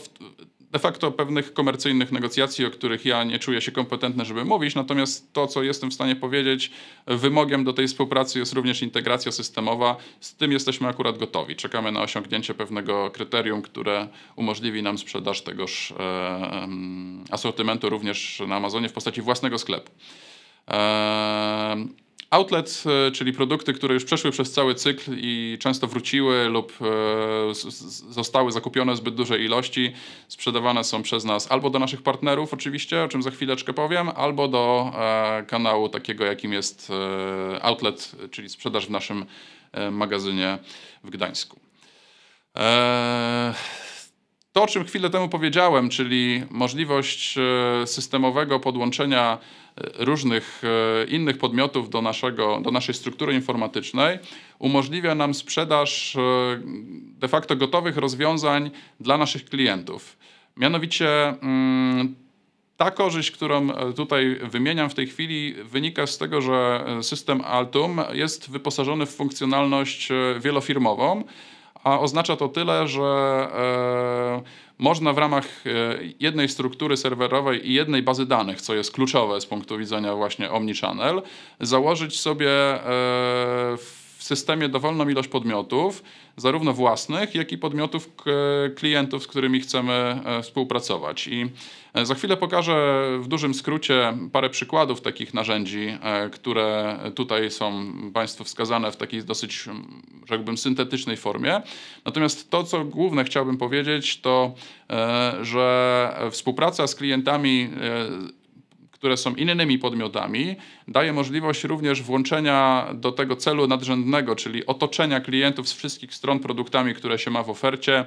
de facto pewnych komercyjnych negocjacji, o których ja nie czuję się kompetentny, żeby mówić. Natomiast to, co jestem w stanie powiedzieć, wymogiem do tej współpracy jest również integracja systemowa. Z tym jesteśmy akurat gotowi. Czekamy na osiągnięcie pewnego kryterium, które umożliwi nam sprzedaż tegoż e, asortymentu również na Amazonie w postaci własnego sklepu. E, Outlet, e, czyli produkty, które już przeszły przez cały cykl i często wróciły lub e, zostały zakupione w zbyt dużej ilości, sprzedawane są przez nas albo do naszych partnerów, oczywiście, o czym za chwileczkę powiem, albo do e, kanału takiego, jakim jest Outlet, czyli sprzedaż w naszym magazynie w Gdańsku. To, o czym chwilę temu powiedziałem, czyli możliwość systemowego podłączenia różnych e, innych podmiotów do, naszego, do naszej struktury informatycznej umożliwia nam sprzedaż e, de facto gotowych rozwiązań dla naszych klientów. Mianowicie mm, ta korzyść, którą e, tutaj wymieniam w tej chwili, wynika z tego, że system Altum jest wyposażony w funkcjonalność wielofirmową a oznacza to tyle, że e, można w ramach e, jednej struktury serwerowej i jednej bazy danych, co jest kluczowe z punktu widzenia właśnie Omnichannel, założyć sobie e, w systemie dowolną ilość podmiotów, zarówno własnych, jak i podmiotów klientów, z którymi chcemy e, współpracować. I e, za chwilę pokażę w dużym skrócie parę przykładów takich narzędzi, e, które tutaj są Państwu wskazane w takiej dosyć, rzekłbym, syntetycznej formie. Natomiast to, co główne chciałbym powiedzieć, to, że współpraca z klientami które są innymi podmiotami, daje możliwość również włączenia do tego celu nadrzędnego, czyli otoczenia klientów z wszystkich stron produktami, które się ma w ofercie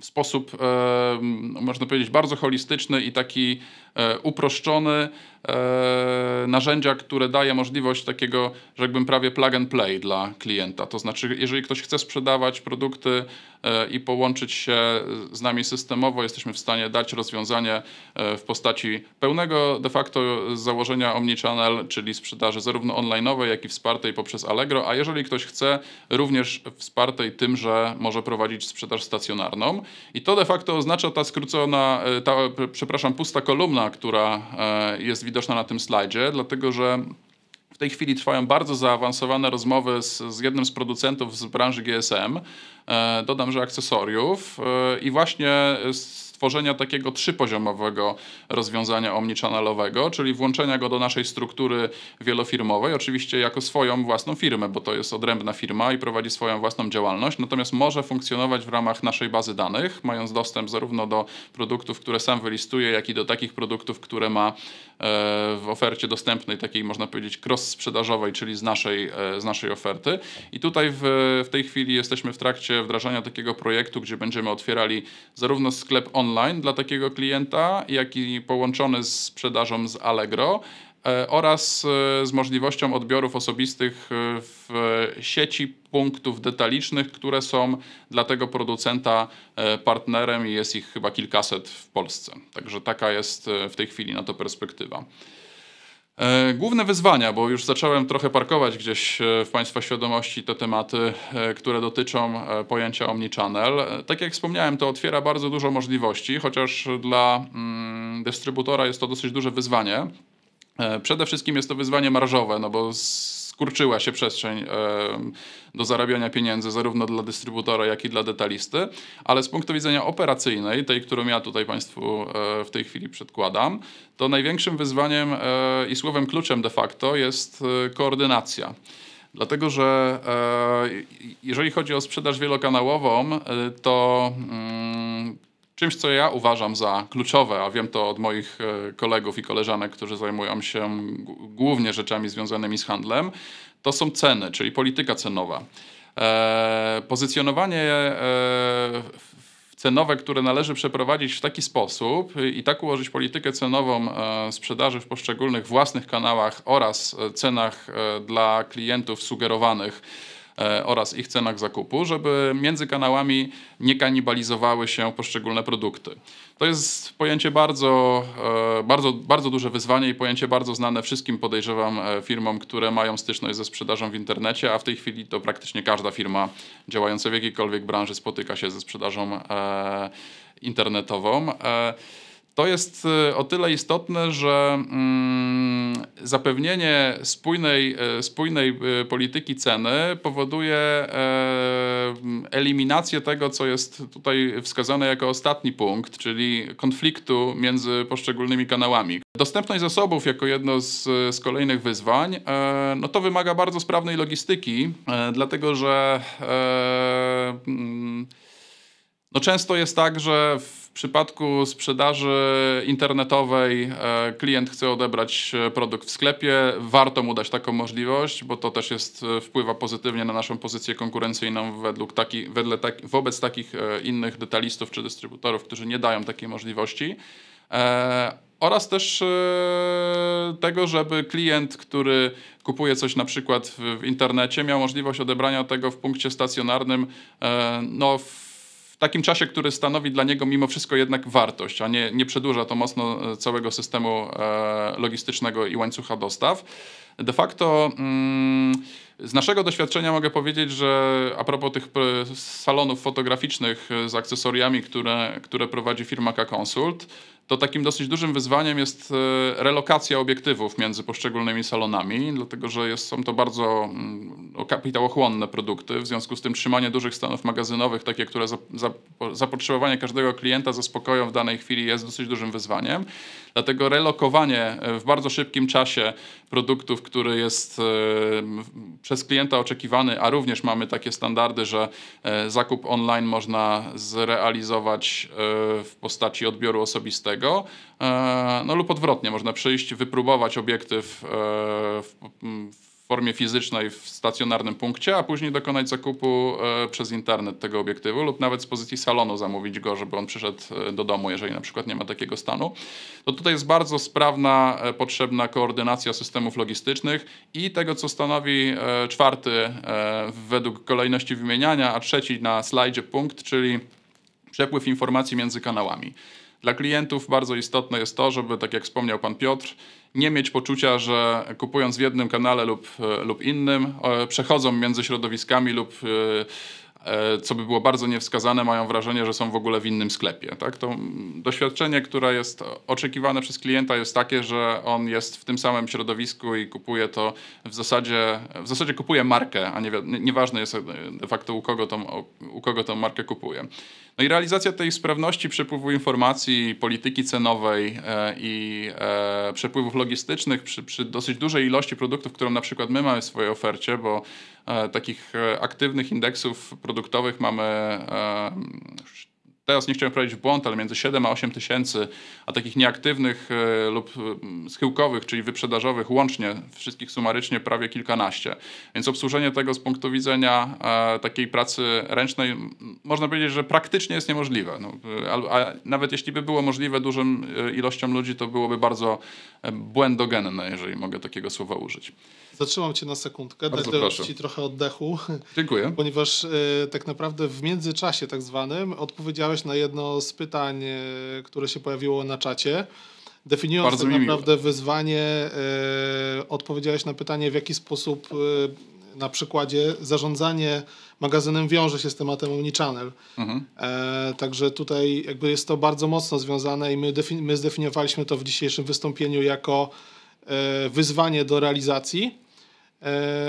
w sposób, e, można powiedzieć, bardzo holistyczny i taki e, uproszczony, E, narzędzia, które daje możliwość takiego, że jakbym prawie plug and play dla klienta. To znaczy, jeżeli ktoś chce sprzedawać produkty e, i połączyć się z nami systemowo, jesteśmy w stanie dać rozwiązanie e, w postaci pełnego de facto założenia omnichannel, czyli sprzedaży zarówno online'owej, jak i wspartej poprzez Allegro, a jeżeli ktoś chce, również wspartej tym, że może prowadzić sprzedaż stacjonarną. I to de facto oznacza ta skrócona, ta, przepraszam, pusta kolumna, która jest widoczna widoczna na tym slajdzie, dlatego że w tej chwili trwają bardzo zaawansowane rozmowy z, z jednym z producentów z branży GSM, e, dodam, że akcesoriów, e, i właśnie stworzenia takiego trzypoziomowego rozwiązania omnichannelowego, czyli włączenia go do naszej struktury wielofirmowej, oczywiście jako swoją własną firmę, bo to jest odrębna firma i prowadzi swoją własną działalność, natomiast może funkcjonować w ramach naszej bazy danych, mając dostęp zarówno do produktów, które sam wylistuje, jak i do takich produktów, które ma E, w ofercie dostępnej, takiej można powiedzieć cross-sprzedażowej, czyli z naszej, e, z naszej oferty. I tutaj w, w tej chwili jesteśmy w trakcie wdrażania takiego projektu, gdzie będziemy otwierali zarówno sklep online dla takiego klienta, jak i połączony z sprzedażą z Allegro. E, oraz e, z możliwością odbiorów osobistych e, w sieci punktów detalicznych, które są dla tego producenta partnerem i jest ich chyba kilkaset w Polsce. Także taka jest w tej chwili na to perspektywa. Główne wyzwania, bo już zacząłem trochę parkować gdzieś w Państwa świadomości te tematy, które dotyczą pojęcia omnichannel. Tak jak wspomniałem, to otwiera bardzo dużo możliwości, chociaż dla mm, dystrybutora jest to dosyć duże wyzwanie E, przede wszystkim jest to wyzwanie marżowe, no bo skurczyła się przestrzeń e, do zarabiania pieniędzy zarówno dla dystrybutora, jak i dla detalisty, ale z punktu widzenia operacyjnej, tej, którą ja tutaj Państwu e, w tej chwili przedkładam, to największym wyzwaniem i słowem kluczem de facto jest koordynacja. Dlatego, że jeżeli chodzi o sprzedaż wielokanałową, to mm, Czymś, co ja uważam za kluczowe, a wiem to od moich e, kolegów i koleżanek, którzy zajmują się głównie rzeczami związanymi z handlem, to są ceny, czyli polityka cenowa. E, pozycjonowanie e, cenowe, które należy przeprowadzić w taki sposób i tak ułożyć politykę cenową sprzedaży w poszczególnych własnych kanałach oraz cenach dla klientów sugerowanych E, oraz ich cenach zakupu, żeby między kanałami nie kanibalizowały się poszczególne produkty. To jest pojęcie bardzo, e, bardzo, bardzo duże wyzwanie i pojęcie bardzo znane wszystkim, podejrzewam, e, firmom, które mają styczność ze sprzedażą w internecie, a w tej chwili to praktycznie każda firma działająca w jakiejkolwiek branży spotyka się ze sprzedażą internetową. To jest y, o tyle istotne, że mm, zapewnienie spójnej, y, spójnej y, polityki ceny powoduje e, eliminację tego, co jest tutaj wskazane jako ostatni punkt, czyli konfliktu między poszczególnymi kanałami. Dostępność zasobów jako jedno z, z kolejnych wyzwań, e, no to wymaga bardzo sprawnej logistyki, e, dlatego że mm, no często jest tak, że w przypadku sprzedaży internetowej e, klient chce odebrać e, produkt w sklepie, warto mu dać taką możliwość, bo to też jest, e, wpływa pozytywnie na naszą pozycję konkurencyjną według taki, wedle tak, wobec takich innych detalistów czy dystrybutorów, którzy nie dają takiej możliwości. oraz też tego, żeby klient, który kupuje coś na przykład w, internecie, miał możliwość odebrania tego w punkcie stacjonarnym, no w takim czasie, który stanowi dla niego mimo wszystko jednak wartość, a nie, nie przedłuża to mocno e, całego systemu e, logistycznego i łańcucha dostaw. De facto mm, z naszego doświadczenia mogę powiedzieć, że a propos tych e, salonów fotograficznych z akcesoriami, które, które prowadzi firma K-Consult, to takim dosyć dużym wyzwaniem jest e, relokacja obiektywów między poszczególnymi salonami, dlatego że jest, są to bardzo mm, kapitałochłonne produkty, w związku z tym trzymanie dużych stanów magazynowych, takie, które zapotrzebowanie każdego klienta zaspokoją w danej chwili jest dosyć dużym wyzwaniem. Dlatego relokowanie e, w bardzo szybkim czasie produktów, który jest e, przez klienta oczekiwany, a również mamy takie standardy, że e, zakup online można zrealizować w postaci odbioru osobistego, no lub odwrotnie, można przyjść, wypróbować obiektyw w formie fizycznej w stacjonarnym punkcie, a później dokonać zakupu e, przez internet tego obiektywu lub nawet z pozycji salonu zamówić go, żeby on przyszedł e, do domu, jeżeli na przykład nie ma takiego stanu. To tutaj jest bardzo sprawna, e, potrzebna koordynacja systemów logistycznych i tego, co stanowi czwarty według kolejności wymieniania, a trzeci na slajdzie punkt, czyli przepływ informacji między kanałami. Dla klientów bardzo istotne jest to, żeby, tak jak wspomniał pan Piotr, nie mieć poczucia, że kupując w jednym kanale lub, e, lub innym, e, przechodzą między środowiskami lub e, co by było bardzo niewskazane, mają wrażenie, że są w ogóle w innym sklepie. Tak? To doświadczenie, które jest oczekiwane przez klienta, jest takie, że on jest w tym samym środowisku i kupuje to w zasadzie, w zasadzie kupuje markę, a nie, nieważne jest de facto u kogo, tą, u kogo tą markę kupuje. No i realizacja tej sprawności przepływu informacji, polityki cenowej e, i e, przepływów logistycznych przy, przy, dosyć dużej ilości produktów, którą na przykład my mamy w swojej ofercie, bo e, takich aktywnych indeksów produktowych mamy teraz nie chciałem wprowadzić w błąd, ale między 7 a 8 tysięcy, a takich nieaktywnych e, lub e, schyłkowych, czyli wyprzedażowych łącznie, wszystkich sumarycznie prawie kilkanaście. Więc obsłużenie tego z punktu widzenia e, takiej pracy ręcznej można powiedzieć, że praktycznie jest niemożliwe. No, a, nawet jeśli by było możliwe dużym ilościom ludzi, to byłoby bardzo błędogenne, jeżeli mogę takiego słowa użyć. Zatrzymam Cię na sekundkę, dać Ci trochę oddechu. Dziękuję. Ponieważ y, tak naprawdę w międzyczasie tak zwanym odpowiedziałeś na jedno z pytań, e, które się pojawiło na czacie. Definiując Bardzo tak naprawdę miło. wyzwanie, y, odpowiedziałeś na pytanie, w jaki sposób e, na przykładzie zarządzanie magazynem wiąże się z tematem Omnichannel. Mhm. E, także tutaj jakby jest to bardzo mocno związane i my, my zdefiniowaliśmy to w dzisiejszym wystąpieniu jako wyzwanie do realizacji,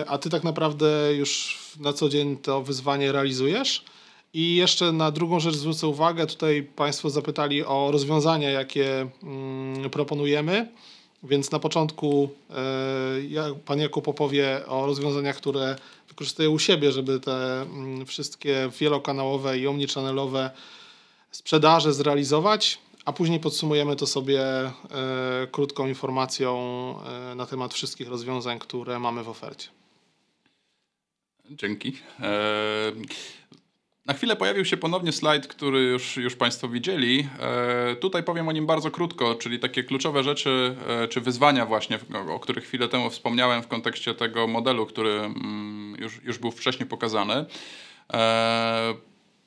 a ty tak naprawdę już na co dzień to wyzwanie realizujesz. I jeszcze na drugą rzecz zwrócę uwagę, tutaj Państwo zapytali o rozwiązania, jakie mm, proponujemy. Więc na początku e, pan Jakub opowie o rozwiązaniach, które wykorzystuje u siebie, żeby te mm, wszystkie wielokanałowe i omnichannelowe sprzedaże zrealizować, a później podsumujemy to sobie e, krótką informacją e, na temat wszystkich rozwiązań, które mamy w ofercie. Dzięki. Na chwilę pojawił się ponownie slajd, który już, już Państwo widzieli. E, tutaj powiem o nim bardzo krótko, czyli takie kluczowe rzeczy e, czy wyzwania właśnie, o których chwilę temu wspomniałem w kontekście tego modelu, który mm, już, już był wcześniej pokazany. E,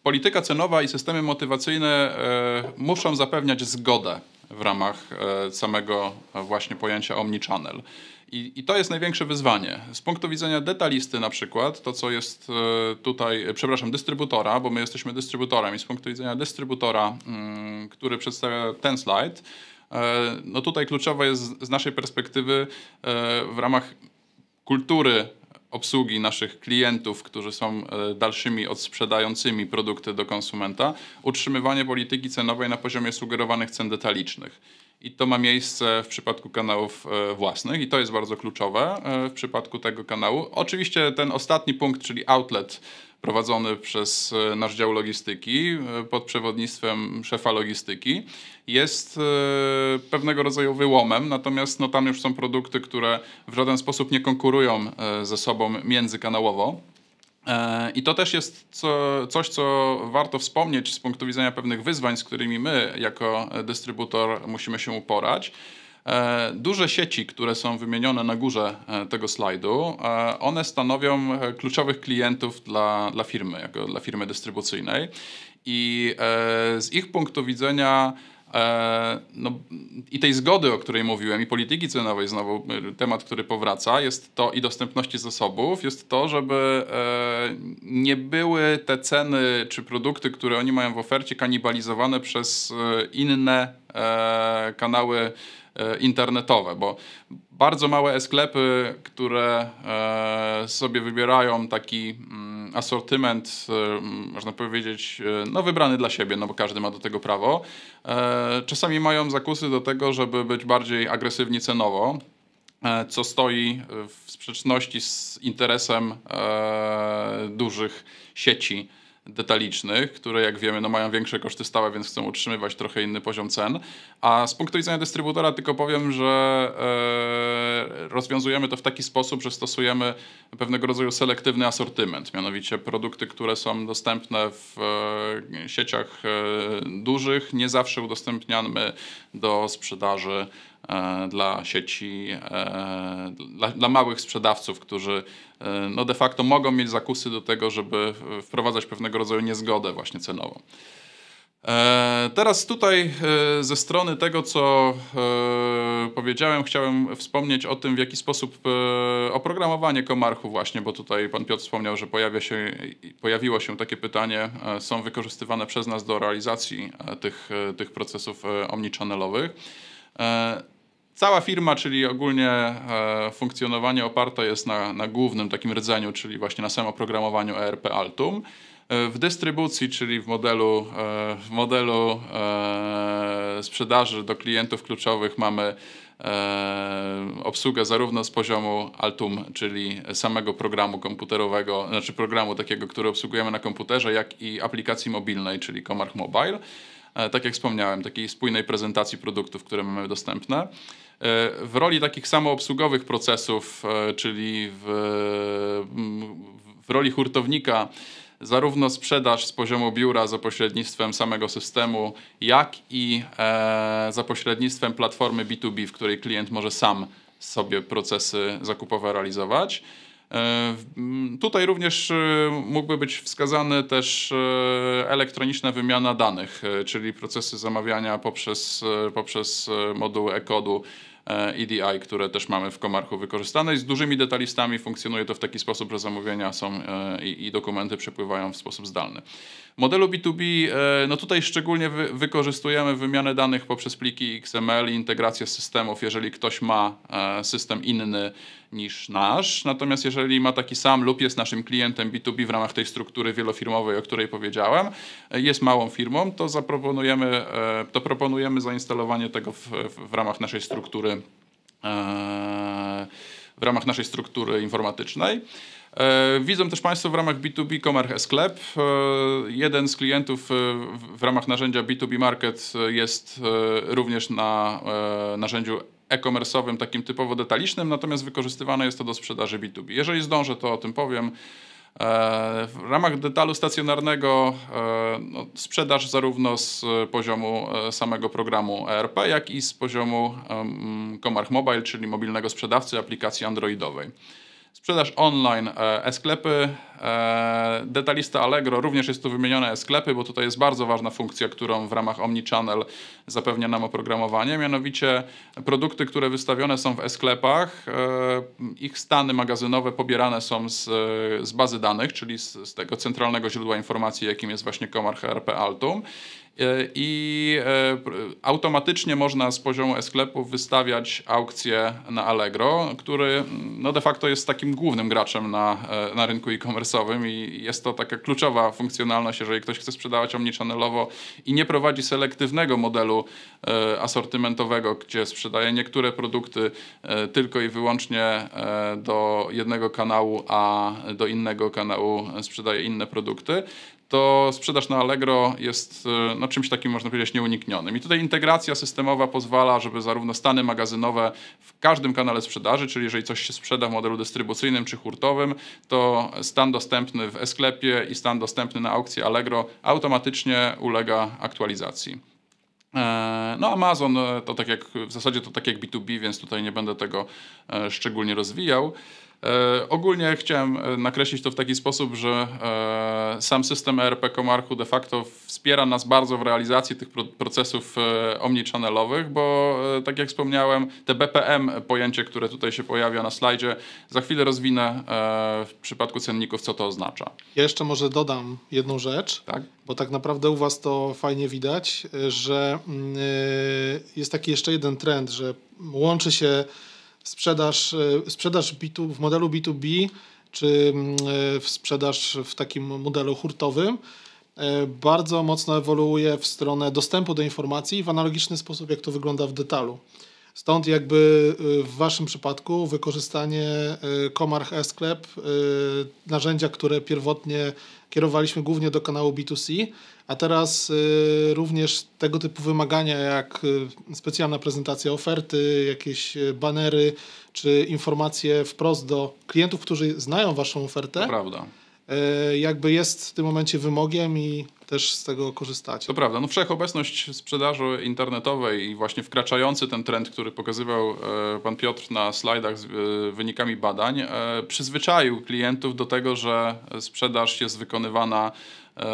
polityka cenowa i systemy motywacyjne e, muszą zapewniać zgodę w ramach e, samego e, właśnie pojęcia omnichannel. channel i, I, to jest największe wyzwanie. Z punktu widzenia detalisty na przykład, to co jest e, tutaj, e, przepraszam, dystrybutora, bo my jesteśmy dystrybutorem i z punktu widzenia dystrybutora, mm, który przedstawia ten slajd, e, no tutaj kluczowe jest z naszej perspektywy w ramach kultury obsługi naszych klientów, którzy są dalszymi odsprzedającymi produkty do konsumenta, utrzymywanie polityki cenowej na poziomie sugerowanych cen detalicznych. I to ma miejsce w przypadku kanałów e, własnych i to jest bardzo kluczowe e, w przypadku tego kanału. Oczywiście ten ostatni punkt, czyli outlet prowadzony przez e, nasz dział logistyki pod przewodnictwem szefa logistyki jest pewnego rodzaju wyłomem, natomiast no, tam już są produkty, które w żaden sposób nie konkurują ze sobą międzykanałowo. E, I to też jest co, coś, co warto wspomnieć z punktu widzenia pewnych wyzwań, z którymi my jako dystrybutor musimy się uporać. E, duże sieci, które są wymienione na górze e, tego slajdu, one stanowią kluczowych klientów dla, dla firmy, jako dla firmy dystrybucyjnej. I z ich punktu widzenia E, no, I tej zgody, o której mówiłem, i polityki cenowej, znowu e, temat, który powraca, jest to i dostępności zasobów, jest to, żeby e, nie były te ceny czy produkty, które oni mają w ofercie, kanibalizowane przez inne kanały internetowe, bo bardzo małe e-sklepy, które e, sobie wybierają taki mm, asortyment, e, mm, można powiedzieć, e, no wybrany dla siebie, no bo każdy ma do tego prawo. Czasami mają zakusy do tego, żeby być bardziej agresywni cenowo, co stoi w sprzeczności z interesem dużych sieci detalicznych, które jak wiemy no mają większe koszty stałe, więc chcą utrzymywać trochę inny poziom cen. A z punktu widzenia dystrybutora tylko powiem, że e, rozwiązujemy to w taki sposób, że stosujemy pewnego rodzaju selektywny asortyment, mianowicie produkty, które są dostępne w e, sieciach e, dużych, nie zawsze udostępniamy do sprzedaży E, dla sieci, e, dla, dla małych sprzedawców, którzy e, no de facto mogą mieć zakusy do tego, żeby wprowadzać pewnego rodzaju niezgodę właśnie cenową. Teraz tutaj ze strony tego, co powiedziałem, chciałem wspomnieć o tym, w jaki sposób oprogramowanie komarchu właśnie, bo tutaj pan Piotr wspomniał, że pojawia się, pojawiło się takie pytanie, są wykorzystywane przez nas do realizacji tych, tych procesów omnichannelowych. Cała firma, czyli ogólnie e, funkcjonowanie oparte jest na, na głównym takim rdzeniu, czyli właśnie na samoprogramowaniu ERP Altum. E, w dystrybucji, czyli w modelu, e, w modelu e, sprzedaży do klientów kluczowych mamy obsługę zarówno z poziomu Altum, czyli samego programu komputerowego, znaczy programu takiego, który obsługujemy na komputerze, jak i aplikacji mobilnej, czyli Comarch Mobile. Tak jak wspomniałem, takiej spójnej prezentacji produktów, które mamy dostępne. E, w roli takich samoobsługowych procesów, e, czyli w, w roli hurtownika, zarówno sprzedaż z poziomu biura za pośrednictwem samego systemu, jak i e, za pośrednictwem platformy B2B, w której klient może sam sobie procesy zakupowe realizować. Tutaj również mógłby być wskazany też elektroniczna wymiana danych, czyli procesy zamawiania poprzez, poprzez moduł e-kodu EDI, e które też mamy w Komarku wykorzystane. I z dużymi detalistami funkcjonuje to w taki sposób, że zamówienia są e, i dokumenty przepływają w sposób zdalny modelu B2B, e, no tutaj szczególnie wy wykorzystujemy wymianę danych poprzez pliki XML i integrację systemów, jeżeli ktoś ma e, system inny niż nasz. Natomiast jeżeli ma taki sam lub jest naszym klientem B2B w ramach tej struktury wielofirmowej, o której powiedziałem, e, jest małą firmą, to zaproponujemy, to proponujemy zainstalowanie tego w, w ramach naszej struktury. Eee, w ramach naszej struktury informatycznej. E, widzą też Państwo w ramach B2B Comerch Sklep. E, jeden z klientów e, w ramach narzędzia B2B Market jest również na narzędziu e-commerce'owym, takim typowo detalicznym, natomiast wykorzystywane jest to do sprzedaży B2B. Jeżeli zdążę, to o tym powiem. E, w ramach detalu stacjonarnego e, no, sprzedaż zarówno z e, poziomu samego programu ERP, jak i z poziomu Comarch Mobile, czyli mobilnego sprzedawcy aplikacji androidowej. Sprzedaż online, e, e-sklepy, e, detalista Allegro, również jest tu wymienione e-sklepy, bo tutaj jest bardzo ważna funkcja, którą w ramach Omnichannel zapewnia nam oprogramowanie, mianowicie produkty, które wystawione są w e-sklepach, e, ich stany magazynowe pobierane są z, z bazy danych, czyli z, z tego centralnego źródła informacji, jakim jest właśnie Komar HRP Altum. E, i e, automatycznie można z poziomu e sklepu wystawiać aukcje na Allegro, który mm, no de facto jest takim głównym graczem na, e, na rynku e-commerce'owym i jest to taka kluczowa funkcjonalność, jeżeli ktoś chce sprzedawać omnichannelowo i nie prowadzi selektywnego modelu asortymentowego, gdzie sprzedaje niektóre produkty tylko i wyłącznie do jednego kanału, a do innego kanału sprzedaje inne produkty, to sprzedaż na Allegro jest e, no, czymś takim, można powiedzieć, nieuniknionym. I tutaj integracja systemowa pozwala, żeby zarówno stany magazynowe w każdym kanale sprzedaży, czyli jeżeli coś się sprzeda w modelu dystrybucyjnym czy hurtowym, to stan dostępny w e-sklepie i stan dostępny na aukcji Allegro automatycznie ulega aktualizacji. E, no Amazon e, to tak jak w zasadzie to tak jak B2B, więc tutaj nie będę tego szczególnie rozwijał. E, ogólnie chciałem e, nakreślić to w taki sposób, że e, sam system ERP Komarchu de facto wspiera nas bardzo w realizacji tych procesów omnichannelowych, bo tak jak wspomniałem, te BPM pojęcie, które tutaj się pojawia na slajdzie, za chwilę rozwinę w przypadku cenników, co to oznacza. Ja jeszcze może dodam jedną rzecz, tak? bo tak naprawdę u Was to fajnie widać, że mm, jest taki jeszcze jeden trend, że łączy się sprzedaż, e, sprzedaż B2, w modelu B2B czy mm, e, w sprzedaż w takim modelu hurtowym e, bardzo mocno ewoluuje w stronę dostępu do informacji w analogiczny sposób, jak to wygląda w detalu. Stąd jakby y, w Waszym przypadku wykorzystanie y, Komarch e-sklep, y, narzędzia, które pierwotnie kierowaliśmy głównie do kanału B2C, a teraz również tego typu wymagania jak specjalna prezentacja oferty, jakieś banery czy informacje wprost do klientów, którzy znają Waszą ofertę. To prawda jakby jest w tym momencie wymogiem i też z tego korzystacie. To prawda, no wszechobecność sprzedaży internetowej i właśnie wkraczający ten trend, który pokazywał e, pan Piotr na slajdach z e, wynikami badań, e, przyzwyczaił klientów do tego, że sprzedaż jest wykonywana E,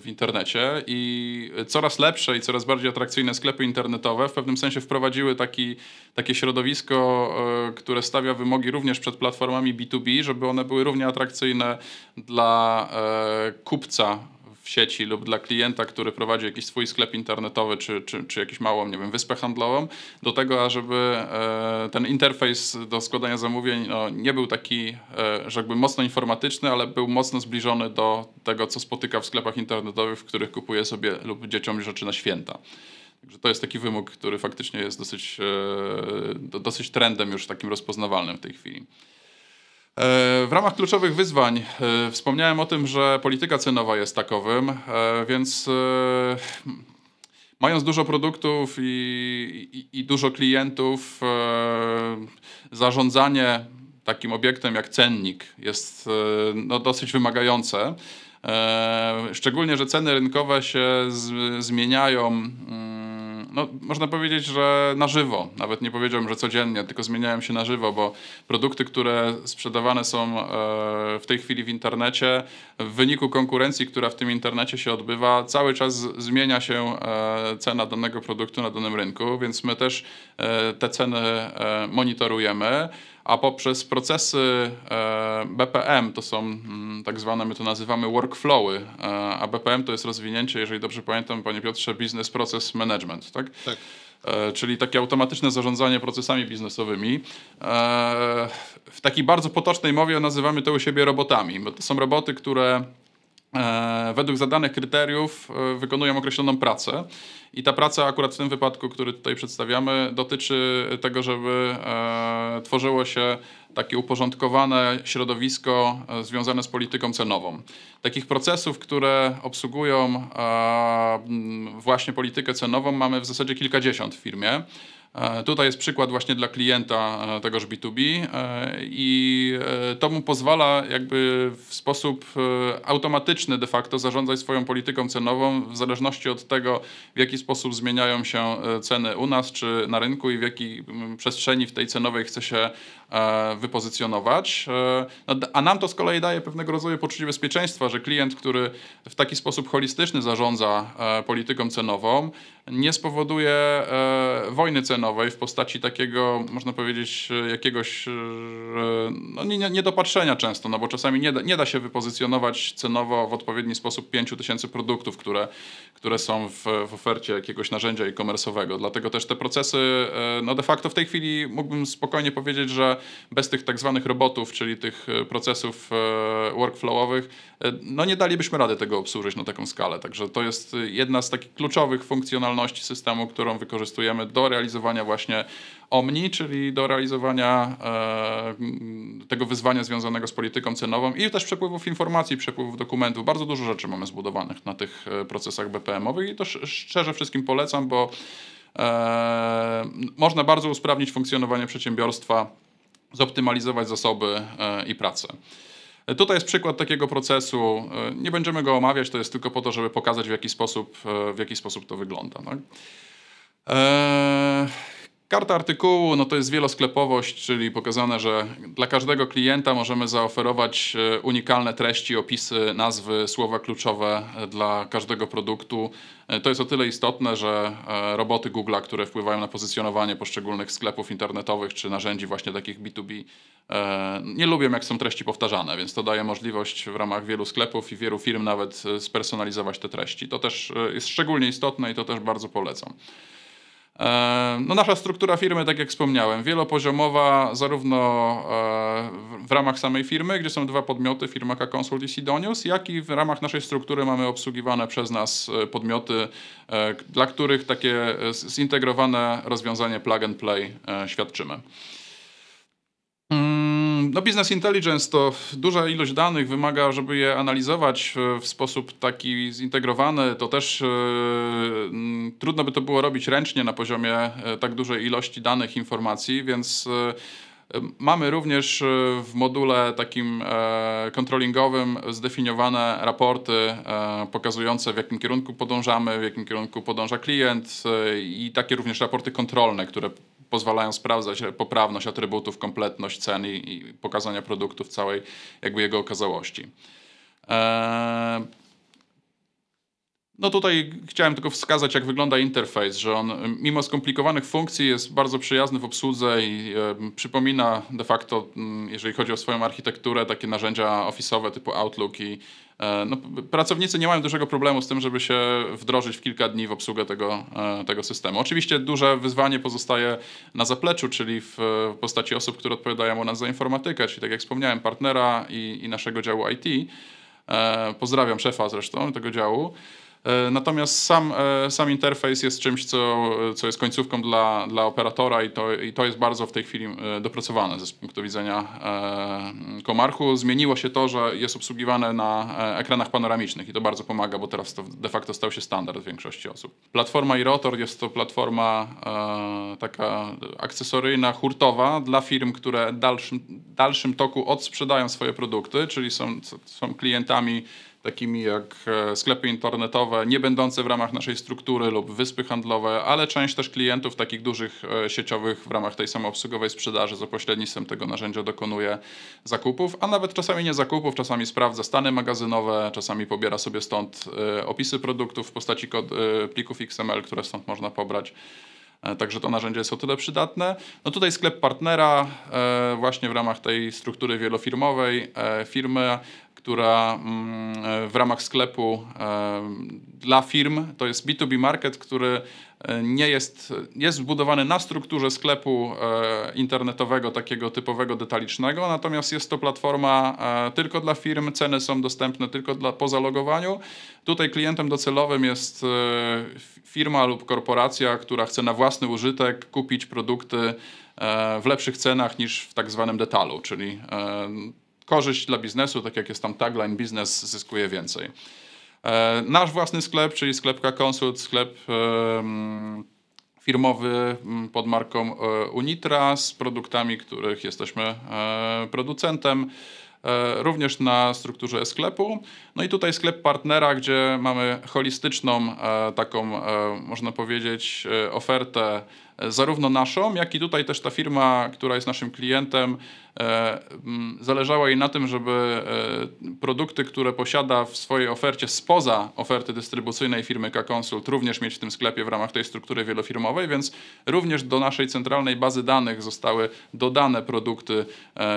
w internecie i coraz lepsze i coraz bardziej atrakcyjne sklepy internetowe w pewnym sensie wprowadziły taki, takie środowisko, e, które stawia wymogi również przed platformami B2B, żeby one były równie atrakcyjne dla e, kupca w sieci lub dla klienta, który prowadzi jakiś swój sklep internetowy czy, czy, czy jakąś małą, nie wiem, wyspę handlową, do tego, ażeby e, ten interfejs do składania zamówień no, nie był taki, e, że jakby mocno informatyczny, ale był mocno zbliżony do tego, co spotyka w sklepach internetowych, w których kupuje sobie lub dzieciom rzeczy na święta. Także to jest taki wymóg, który faktycznie jest dosyć, e, dosyć trendem już takim rozpoznawalnym w tej chwili. E, w ramach kluczowych wyzwań e, wspomniałem o tym, że polityka cenowa jest takowym, e, więc mając dużo produktów i, i, i dużo klientów, zarządzanie takim obiektem jak cennik jest no, dosyć wymagające. Szczególnie, że ceny rynkowe się z, zmieniają mm, no, można powiedzieć, że na żywo. Nawet nie powiedziałem, że codziennie, tylko zmieniałem się na żywo, bo produkty, które sprzedawane są e, w tej chwili w internecie, w wyniku konkurencji, która w tym internecie się odbywa, cały czas zmienia się e, cena danego produktu na danym rynku, więc my też e, te ceny monitorujemy a poprzez procesy e, BPM, to są mm, tak zwane, my to nazywamy workflowy, e, a BPM to jest rozwinięcie, jeżeli dobrze pamiętam, panie Piotrze, Business Process Management, tak? Tak. E, czyli takie automatyczne zarządzanie procesami biznesowymi. W takiej bardzo potocznej mowie nazywamy to u siebie robotami, bo to są roboty, które E, według zadanych kryteriów e, wykonują określoną pracę. I ta praca, akurat w tym wypadku, który tutaj przedstawiamy, dotyczy tego, żeby e, tworzyło się takie uporządkowane środowisko związane z polityką cenową. Takich procesów, które obsługują właśnie politykę cenową, mamy w zasadzie kilkadziesiąt w firmie. E, tutaj jest przykład właśnie dla klienta e, tegoż B2B e, i to mu pozwala jakby w sposób automatyczny de facto zarządzać swoją polityką cenową w zależności od tego, w jaki sposób zmieniają się ceny u nas czy na rynku i w jakiej przestrzeni w tej cenowej chce się wypozycjonować. No, a nam to z kolei daje pewnego rodzaju poczucie bezpieczeństwa, że klient, który w taki sposób holistyczny zarządza polityką cenową, nie spowoduje e, wojny cenowej w postaci takiego, można powiedzieć, e, jakiegoś e, no, niedopatrzenia często, no bo czasami nie da, nie da się wypozycjonować cenowo w odpowiedni sposób 5000 produktów, które, które są w, w ofercie jakiegoś narzędzia e-commerce'owego. Dlatego też te procesy, no de facto w tej chwili mógłbym spokojnie powiedzieć, że bez tych tak zwanych robotów, czyli tych procesów workflowowych, no nie dalibyśmy rady tego obsłużyć na taką skalę. Także to jest jedna z takich kluczowych funkcjonalności funkcjonalności systemu, którą wykorzystujemy do realizowania właśnie OMNI, czyli do realizowania e, tego wyzwania związanego z polityką cenową i też przepływów informacji, przepływów dokumentów. Bardzo dużo rzeczy mamy zbudowanych na tych e, procesach BPM-owych i to szczerze wszystkim polecam, bo e, można bardzo usprawnić funkcjonowanie przedsiębiorstwa, zoptymalizować zasoby e, i pracę. Tutaj jest przykład takiego procesu. E, nie będziemy go omawiać, to jest tylko po to, żeby pokazać, w jaki sposób, e, w jaki sposób to wygląda. Tak? Eee, Karta artykułu no to jest wielosklepowość, czyli pokazane, że dla każdego klienta możemy zaoferować e, unikalne treści, opisy, nazwy, słowa kluczowe e, dla każdego produktu. E, to jest o tyle istotne, że roboty Google'a, które wpływają na pozycjonowanie poszczególnych sklepów internetowych czy narzędzi właśnie takich B2B, nie lubią jak są treści powtarzane, więc to daje możliwość w ramach wielu sklepów i wielu firm nawet spersonalizować te treści. To też jest szczególnie istotne i to też bardzo polecam. E, no, nasza struktura firmy, tak jak wspomniałem, wielopoziomowa, zarówno e, w ramach samej firmy, gdzie są dwa podmioty, firma K-Consult i Sidonius, jak i w ramach naszej struktury mamy obsługiwane przez nas e, podmioty, dla których takie zintegrowane rozwiązanie plug and play świadczymy. No business intelligence to duża ilość danych wymaga, żeby je analizować e, w sposób taki zintegrowany. To też yy, trudno by to było robić ręcznie na poziomie e, tak dużej ilości danych, informacji, więc yy, mamy również w module takim yy, controllingowym zdefiniowane raporty pokazujące w jakim kierunku podążamy, w jakim kierunku podąża klient i takie również raporty kontrolne, które pozwalają sprawdzać e, poprawność atrybutów, kompletność cen i, i pokazania produktu w całej jakby jego okazałości. Eee, no tutaj chciałem tylko wskazać, jak wygląda interfejs, że on mimo skomplikowanych funkcji jest bardzo przyjazny w obsłudze i e, przypomina de facto, m, mm, jeżeli chodzi o swoją architekturę, takie narzędzia ofisowe typu Outlook i E, no, pracownicy nie mają dużego problemu z tym, żeby się wdrożyć w kilka dni w obsługę tego, e, tego systemu. Oczywiście duże wyzwanie pozostaje na zapleczu, czyli w postaci osób, które odpowiadają u nas za informatykę, czyli tak jak wspomniałem, partnera i, i naszego działu IT. E, pozdrawiam szefa zresztą tego działu. E, natomiast sam, e, sam interfejs jest czymś, co, co jest końcówką dla, dla operatora i to, i to jest bardzo w tej chwili e, dopracowane z punktu widzenia Komarchu. Zmieniło się to, że jest obsługiwane na ekranach panoramicznych i to bardzo pomaga, bo teraz to de facto stał się standard w większości osób. Platforma rotor jest to platforma taka akcesoryjna, hurtowa dla firm, które w dalszym, dalszym toku odsprzedają swoje produkty, czyli są, są klientami takimi jak e, sklepy internetowe, nie będące w ramach naszej struktury lub wyspy handlowe, ale część też klientów takich dużych e, sieciowych w ramach tej samoobsługowej sprzedaży za pośrednictwem tego narzędzia dokonuje zakupów, a nawet czasami nie zakupów, czasami sprawdza stany magazynowe, czasami pobiera sobie stąd e, opisy produktów w postaci plików XML, które stąd można pobrać. E, także to narzędzie jest o tyle przydatne. No tutaj sklep partnera, e, właśnie w ramach tej struktury wielofirmowej, e, firmy która mm, w ramach sklepu dla firm to jest B2B market, który nie jest, jest zbudowany na strukturze sklepu e, internetowego, takiego typowego detalicznego, natomiast jest to platforma e, tylko dla firm, ceny są dostępne tylko dla, po zalogowaniu. Tutaj klientem docelowym jest e, firma lub korporacja, która chce na własny użytek kupić produkty w lepszych cenach niż w tak zwanym detalu, czyli korzyść dla biznesu, tak jak jest tam tagline, biznes zyskuje więcej. E, nasz własny sklep, czyli sklepka Konsult, sklep firmowy pod marką e, Unitra z produktami, których jesteśmy e, producentem również na strukturze sklepu. No i tutaj sklep partnera, gdzie mamy holistyczną taką, można powiedzieć, ofertę E, zarówno naszą, jak i tutaj też ta firma, która jest naszym klientem, e, zależała jej na tym, żeby e, produkty, które posiada w swojej ofercie spoza oferty dystrybucyjnej firmy K-Consult również mieć w tym sklepie w ramach tej struktury wielofirmowej, więc również do naszej centralnej bazy danych zostały dodane produkty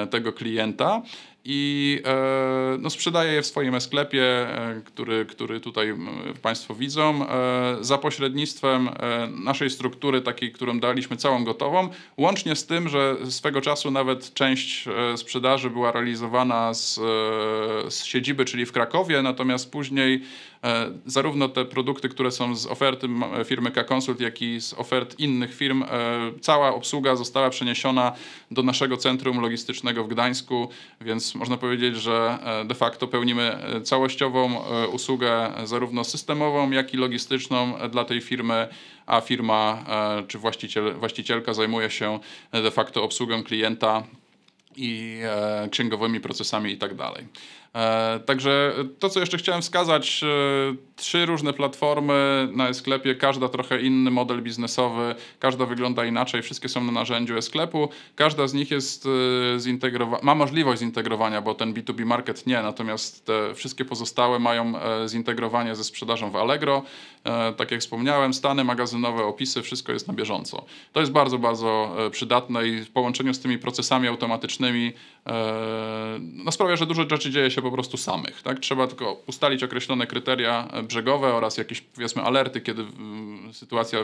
tego klienta i e, no, sprzedaje je w swoim e-sklepie, e, który, który tutaj Państwo widzą, e, za pośrednictwem naszej struktury, takiej, którą daliśmy całą gotową, łącznie z tym, że swego czasu nawet część sprzedaży była realizowana z, z siedziby, czyli w Krakowie, natomiast później E, zarówno te produkty, które są z oferty e, firmy K-Consult, jak i z ofert innych firm, e, cała obsługa została przeniesiona do naszego centrum logistycznego w Gdańsku, więc można powiedzieć, że de facto pełnimy całościową usługę zarówno systemową, jak i logistyczną dla tej firmy, a firma czy właściciel, właścicielka zajmuje się de facto obsługą klienta i księgowymi procesami i tak dalej. E, także to, co jeszcze chciałem wskazać, e, trzy różne platformy na e-sklepie, każda trochę inny model biznesowy, każda wygląda inaczej, wszystkie są na narzędziu e-sklepu, każda z nich jest e, zintegrowa ma możliwość zintegrowania, bo ten B2B market nie, natomiast te wszystkie pozostałe mają zintegrowanie ze sprzedażą w Allegro. Tak jak wspomniałem, stany magazynowe, opisy, wszystko jest na bieżąco. To jest bardzo, bardzo przydatne i w połączeniu z tymi procesami automatycznymi no, sprawia, że dużo rzeczy dzieje się się po prostu samych. Tak? Trzeba tylko ustalić określone kryteria e, brzegowe oraz jakieś powiedzmy alerty, kiedy sytuacja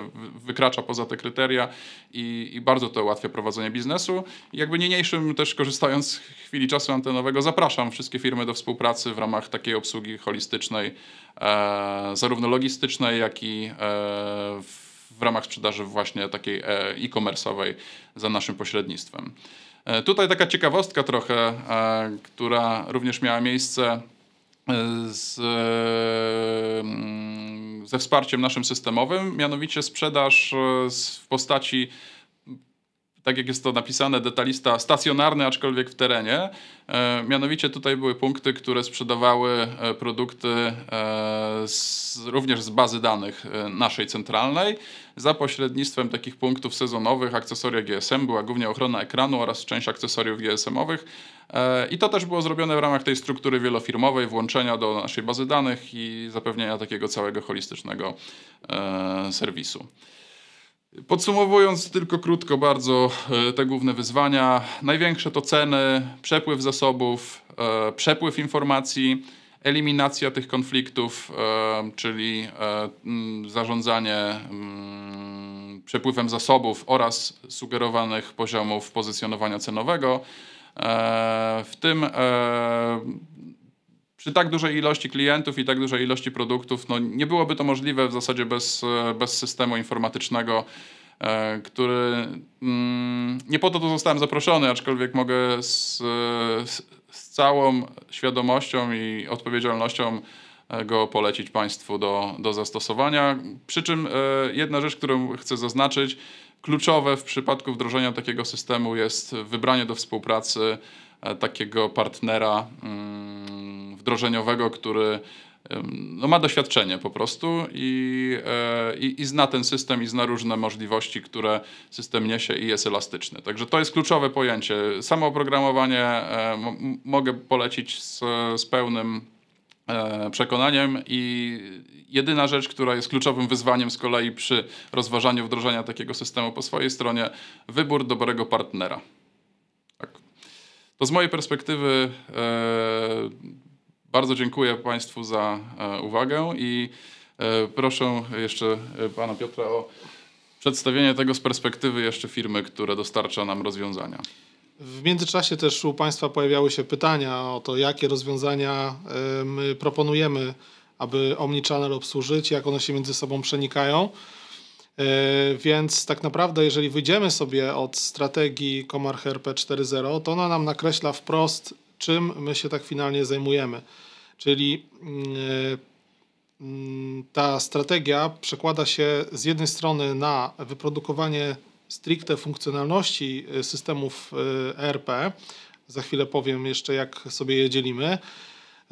wykracza poza te kryteria i, i bardzo to ułatwia prowadzenie biznesu. I jakby niniejszym też korzystając z chwili czasu antenowego zapraszam wszystkie firmy do współpracy w ramach takiej obsługi holistycznej, e, zarówno logistycznej, jak i e, w, w ramach sprzedaży właśnie takiej e, e-commerce'owej za naszym pośrednictwem. E, tutaj taka ciekawostka trochę, e, która również miała miejsce e, z, mm, ze wsparciem naszym systemowym, mianowicie sprzedaż w postaci tak jak jest to napisane, detalista stacjonarny, aczkolwiek w terenie. E, mianowicie tutaj były punkty, które sprzedawały e, produkty e, z, również z bazy danych naszej centralnej za pośrednictwem takich punktów sezonowych, akcesoria GSM, była głównie ochrona ekranu oraz część akcesoriów GSM-owych. I to też było zrobione w ramach tej struktury wielofirmowej, włączenia do naszej bazy danych i zapewnienia takiego całego holistycznego serwisu. Podsumowując tylko krótko bardzo e, te główne wyzwania, największe to ceny, przepływ zasobów, e, przepływ informacji, eliminacja tych konfliktów, e, czyli mm, zarządzanie mm, przepływem zasobów oraz sugerowanych poziomów pozycjonowania cenowego. W tym przy tak dużej ilości klientów i tak dużej ilości produktów, no nie byłoby to możliwe w zasadzie bez, e, bez systemu informatycznego, e, który mm, nie po to tu zostałem zaproszony, aczkolwiek mogę z, z, z całą świadomością i odpowiedzialnością e, go polecić Państwu do, do zastosowania. Przy czym jedna rzecz, którą chcę zaznaczyć, kluczowe w przypadku wdrożenia takiego systemu jest wybranie do współpracy E, takiego partnera mm, wdrożeniowego, który no, ma doświadczenie po prostu i, e, i, i, zna ten system i zna różne możliwości, które system niesie i jest elastyczny. Także to jest kluczowe pojęcie. Samo oprogramowanie e, mogę polecić z, z pełnym przekonaniem i jedyna rzecz, która jest kluczowym wyzwaniem z kolei przy rozważaniu wdrożenia takiego systemu po swojej stronie, wybór dobrego partnera. To z mojej perspektywy e, bardzo dziękuję Państwu za e, uwagę i e, proszę jeszcze Pana Piotra o przedstawienie tego z perspektywy jeszcze firmy, która dostarcza nam rozwiązania. W międzyczasie też u Państwa pojawiały się pytania o to, jakie rozwiązania my proponujemy, aby Omnichannel obsłużyć, jak one się między sobą przenikają. Yy, więc tak naprawdę, jeżeli wyjdziemy sobie od strategii Komar HRP 4.0, to ona nam nakreśla wprost, czym my się tak finalnie zajmujemy. Czyli yy, mm, ta strategia przekłada się z jednej strony na wyprodukowanie stricte funkcjonalności yy, systemów ERP. Za chwilę powiem jeszcze, jak sobie je dzielimy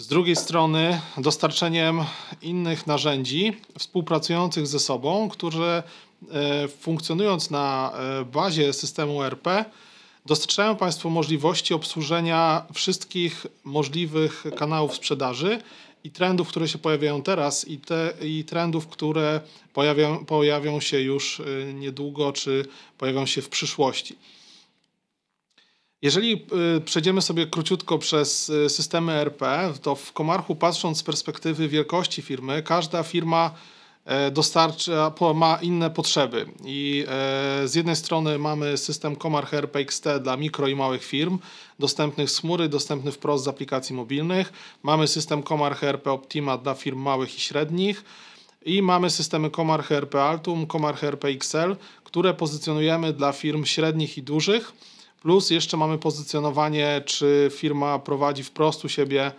z drugiej strony dostarczeniem innych narzędzi współpracujących ze sobą, które funkcjonując na e, bazie systemu e RP dostarczają Państwu możliwości obsłużenia wszystkich możliwych kanałów sprzedaży i trendów, które się pojawiają teraz i, te, i trendów, które pojawią, pojawią się już e, niedługo czy pojawią się w przyszłości. Jeżeli y, przejdziemy sobie króciutko przez y, systemy RP, to w Komarchu patrząc z perspektywy wielkości firmy, każda firma e, dostarcza, ma inne potrzeby. I e, z jednej strony mamy system Komarch XT dla mikro i małych firm, dostępnych z chmury, dostępny wprost z aplikacji mobilnych. Mamy system Komarch RP Optima dla firm małych i średnich. I mamy systemy Komarch RP Altum, Komarch RP XL, które pozycjonujemy dla firm średnich i dużych Plus jeszcze mamy pozycjonowanie, czy firma prowadzi wprost u siebie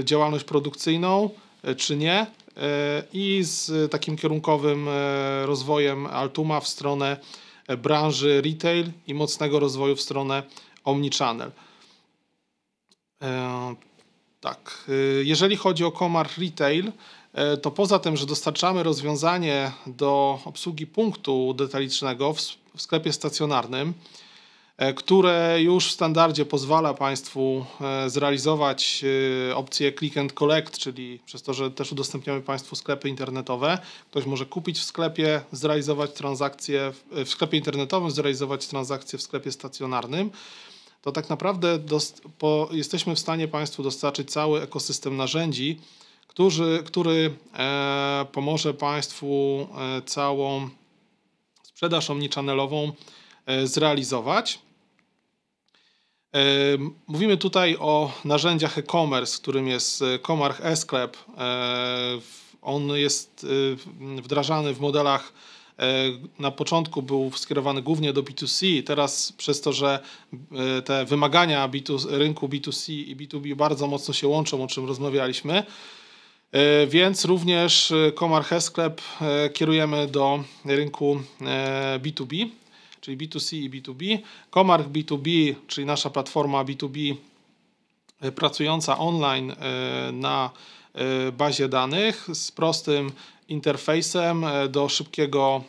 e, działalność produkcyjną, e, czy nie. E, I z takim kierunkowym rozwojem Altuma w stronę branży retail i mocnego rozwoju w stronę omnichannel. Tak, jeżeli chodzi o Komar Retail, to poza tym, że dostarczamy rozwiązanie do obsługi punktu detalicznego w sklepie stacjonarnym, E, które już w standardzie pozwala Państwu e, zrealizować e, opcję click and collect, czyli przez to, że też udostępniamy Państwu sklepy internetowe. Ktoś może kupić w sklepie, zrealizować transakcję w sklepie internetowym, zrealizować transakcję w sklepie stacjonarnym. To tak naprawdę po, jesteśmy w stanie Państwu dostarczyć cały ekosystem narzędzi, który, który e, pomoże Państwu e, całą sprzedaż omnichannelową e, zrealizować. Mówimy tutaj o narzędziach e-commerce, którym jest Komarch e, e-sklep. E, on jest e, wdrażany w modelach na początku był skierowany głównie do B2C, teraz przez to, że te wymagania rynku B2C i B2B bardzo mocno się łączą, o czym rozmawialiśmy, więc również Komar Sklep kierujemy do rynku B2B czyli B2C i B2B. Komarch B2B, czyli nasza platforma B2B e, pracująca online e, na e, bazie danych z prostym interfejsem do szybkiego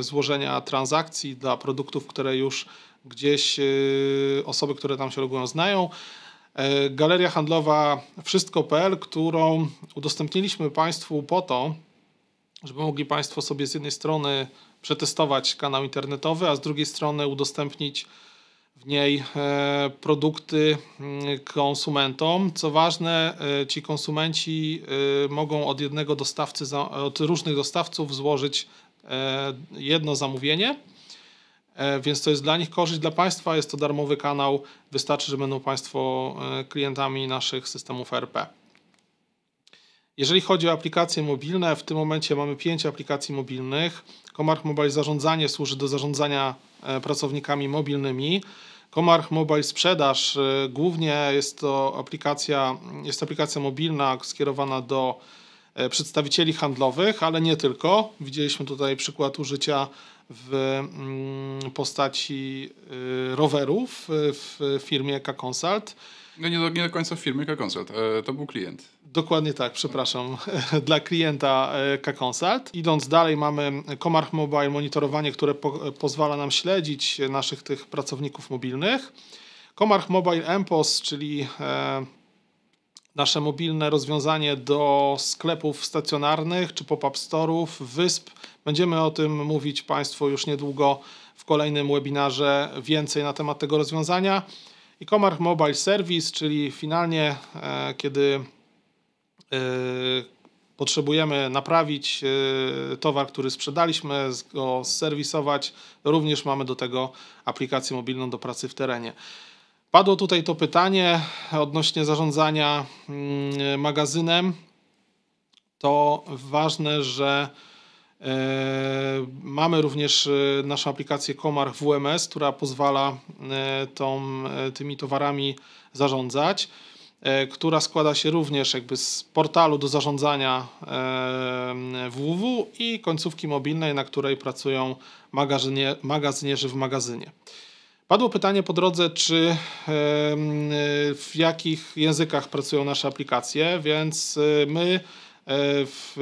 złożenia transakcji dla produktów, które już gdzieś osoby, które tam się logują, znają. Galeria handlowa wszystko.pl, którą udostępniliśmy Państwu po to, żeby mogli Państwo sobie z jednej strony przetestować kanał internetowy, a z drugiej strony udostępnić w niej e, produkty mm, konsumentom. Co ważne, e, ci konsumenci e, mogą od jednego dostawcy, od różnych dostawców złożyć jedno zamówienie. Więc to jest dla nich korzyść, dla Państwa jest to darmowy kanał. Wystarczy, że będą Państwo klientami naszych systemów RP. Jeżeli chodzi o aplikacje mobilne, w tym momencie mamy pięć aplikacji mobilnych. Comarch Mobile Zarządzanie służy do zarządzania e, pracownikami mobilnymi. Comarch Mobile Sprzedaż e, głównie jest to aplikacja, jest aplikacja mobilna skierowana do e, przedstawicieli handlowych, ale nie tylko. Widzieliśmy tutaj przykład użycia w mm, postaci rowerów w firmie K-Consult. No nie do, nie do końca w firmie K-Consult, to był klient. Dokładnie tak, przepraszam. Dla klienta e, K-Consult. Idąc dalej mamy Komarch Mobile monitorowanie, które po e, pozwala nam śledzić naszych tych pracowników mobilnych. Komarch Mobile Empos, czyli e, nasze mobilne rozwiązanie do sklepów stacjonarnych czy pop-up store'ów, wysp. Będziemy o tym mówić Państwu już niedługo w kolejnym webinarze więcej na temat tego rozwiązania. I Komarch Mobile Service, czyli finalnie, e, kiedy Y, potrzebujemy naprawić y, towar, który sprzedaliśmy, go serwisować. Również mamy do tego aplikację mobilną do pracy w terenie. Padło tutaj to pytanie odnośnie zarządzania mm, magazynem. To ważne, że y, mamy również naszą aplikację Komar WMS, która pozwala tą, tymi towarami zarządzać. E, która składa się również jakby z portalu do zarządzania www e, i końcówki mobilnej, na której pracują magazynie, magazynierzy w magazynie. Padło pytanie po drodze, czy e, w jakich językach pracują nasze aplikacje, więc my w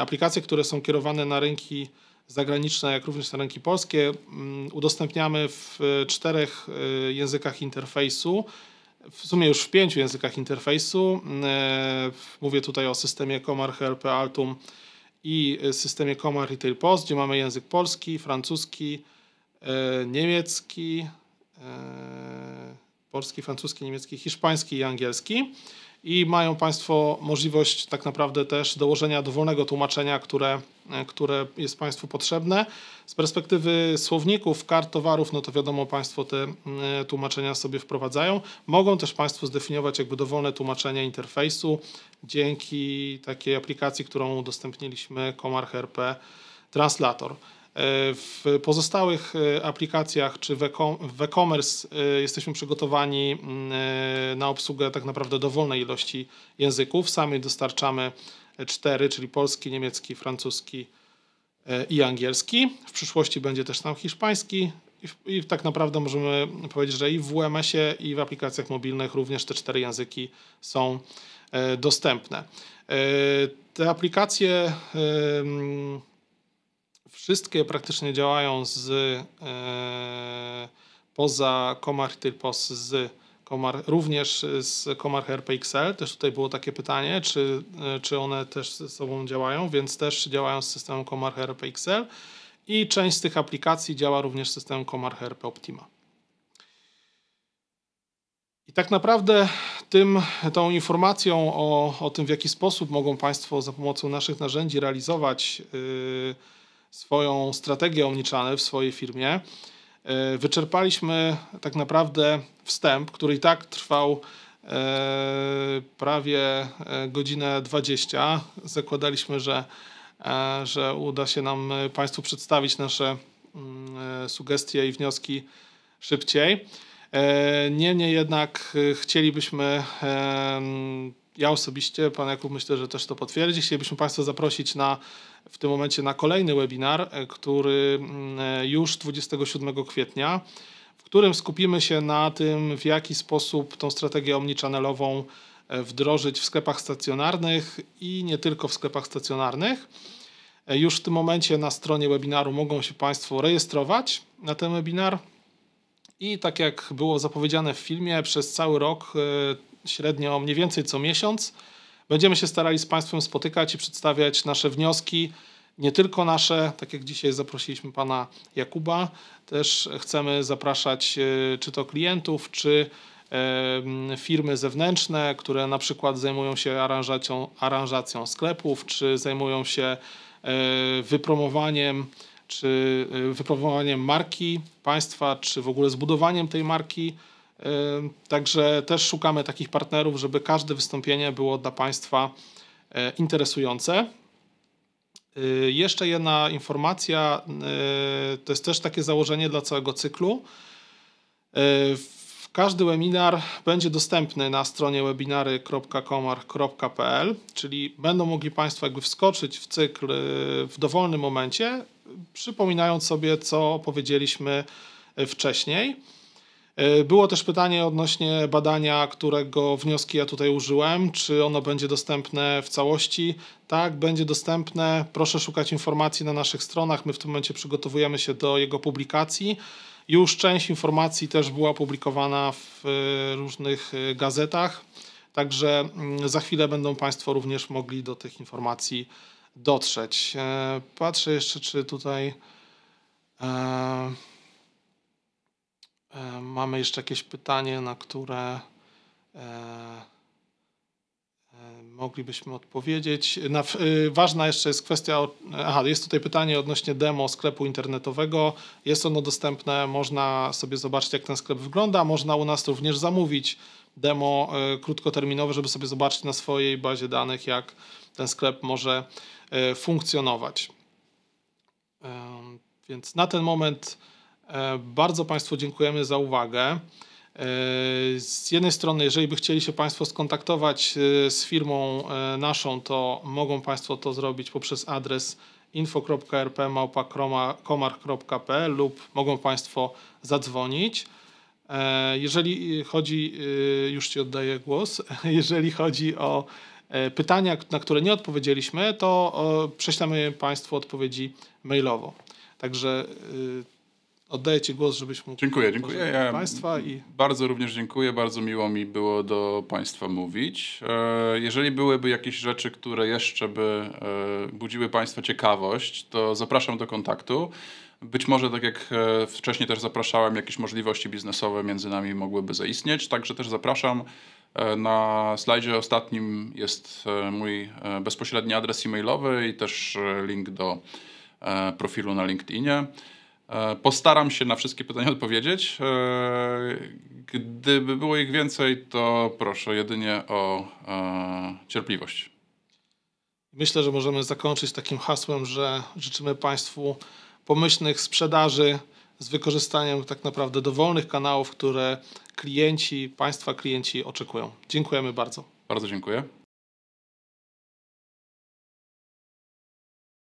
aplikacje, które są kierowane na rynki zagraniczne, jak również na rynki polskie, udostępniamy w czterech językach interfejsu w sumie już w pięciu językach interfejsu. Mm, e, mówię tutaj o systemie Comar HLP Altum i systemie Comar Retail Post, gdzie mamy język polski, francuski, e, niemiecki, e, polski, francuski, niemiecki, hiszpański i angielski. I mają Państwo możliwość tak naprawdę też dołożenia dowolnego tłumaczenia, które E, które jest Państwu potrzebne. Z perspektywy słowników, kart towarów, no to wiadomo, Państwo te e, tłumaczenia sobie wprowadzają. Mogą też Państwo zdefiniować jakby dowolne tłumaczenia interfejsu dzięki takiej aplikacji, którą udostępniliśmy, Komarch RP Translator. E, w pozostałych aplikacjach czy w e-commerce jesteśmy przygotowani mm, na obsługę tak naprawdę dowolnej ilości języków. Sami dostarczamy czyli polski, niemiecki, francuski e, i angielski. W przyszłości będzie też tam hiszpański i, i tak naprawdę możemy powiedzieć, że i w WMS-ie i w aplikacjach mobilnych również te cztery języki są e, dostępne. E, te aplikacje wszystkie praktycznie działają z poza Comar Tilpos z Komar, również z Komar XL. Też tutaj było takie pytanie, czy, e, czy one też ze sobą działają, więc też działają z systemem Komar XL i część z tych aplikacji działa również z systemem Komar HRP Optima. I tak naprawdę tym, tą informacją o, o tym, w jaki sposób mogą Państwo za pomocą naszych narzędzi realizować yy, swoją strategię omnichannel w swojej firmie, E, wyczerpaliśmy tak naprawdę wstęp, który i tak trwał e, prawie e, godzinę 20. Zakładaliśmy, że, że uda się nam Państwu przedstawić nasze mm, sugestie i wnioski szybciej. Niemniej jednak chcielibyśmy, ja osobiście, Pan Jakub myślę, że też to potwierdzi, chcielibyśmy Państwa zaprosić na w tym momencie na kolejny webinar, e, który mm, e, już 27 kwietnia, w którym skupimy się na tym, w jaki sposób tą strategię omnichannelową e, wdrożyć w sklepach stacjonarnych i nie tylko w sklepach stacjonarnych. Już w tym momencie na stronie webinaru mogą się Państwo rejestrować na ten webinar. I tak jak było zapowiedziane w filmie, przez cały rok, średnio mniej więcej co miesiąc, Będziemy się starali z Państwem spotykać i przedstawiać nasze wnioski, nie tylko nasze, tak jak dzisiaj zaprosiliśmy Pana Jakuba, też chcemy zapraszać e, czy to klientów, czy e, mm, firmy zewnętrzne, które na przykład zajmują się aranżacją, aranżacją sklepów, czy zajmują się e, wypromowaniem, czy wypromowaniem marki państwa, czy w ogóle zbudowaniem tej marki. Także też szukamy takich partnerów, żeby każde wystąpienie było dla Państwa e, interesujące. Y, jeszcze jedna informacja, y, to jest też takie założenie dla całego cyklu. Y, każdy webinar będzie dostępny na stronie webinary.comar.pl, czyli będą mogli Państwo jakby wskoczyć w cykl w dowolnym momencie, przypominając sobie, co powiedzieliśmy wcześniej. E, było też pytanie odnośnie badania, którego wnioski ja tutaj użyłem. Czy ono będzie dostępne w całości? Tak, będzie dostępne. Proszę szukać informacji na naszych stronach. My w tym momencie przygotowujemy się do jego publikacji. Już część informacji też była publikowana w e, różnych e, gazetach, także mm, za chwilę będą Państwo również mogli do tych informacji dotrzeć. Patrzę jeszcze, czy tutaj. E, mamy jeszcze jakieś pytanie, na które e, e, moglibyśmy odpowiedzieć. ważna jeszcze jest kwestia, aha, jest tutaj pytanie odnośnie demo sklepu internetowego. Jest ono dostępne, można sobie zobaczyć jak ten sklep wygląda, można u nas również zamówić demo krótkoterminowe, żeby sobie zobaczyć na swojej bazie danych jak ten sklep może funkcjonować. Więc na ten moment E, bardzo Państwu dziękujemy za uwagę. E, z jednej strony, jeżeli by chcieli się Państwo skontaktować e, z firmą naszą, to mogą Państwo to zrobić poprzez adres info.rp.komar.pl lub mogą Państwo zadzwonić. Jeżeli chodzi, już Ci oddaję głos, jeżeli chodzi o pytania, na które nie odpowiedzieliśmy, to prześlemy Państwu odpowiedzi mailowo. Także oddaję Ci głos, żebyś mógł. Dziękuję, dziękuję. Ja państwa i... Bardzo również dziękuję, bardzo miło mi było do Państwa mówić. E, jeżeli byłyby jakieś rzeczy, które jeszcze by e, budziły Państwa ciekawość, to zapraszam do kontaktu. Być może, tak jak e, wcześniej też zapraszałem, jakieś możliwości biznesowe między nami mogłyby zaistnieć, także też zapraszam. Na slajdzie ostatnim jest mój bezpośredni adres e-mailowy i też link do profilu na LinkedInie. E, postaram się na wszystkie pytania odpowiedzieć. E, gdyby było ich więcej, to proszę jedynie o e, cierpliwość. Myślę, że możemy zakończyć takim hasłem, że życzymy Państwu pomyślnych sprzedaży z wykorzystaniem tak naprawdę dowolnych kanałów, które klienci, Państwa klienci oczekują. Dziękujemy bardzo. Bardzo dziękuję.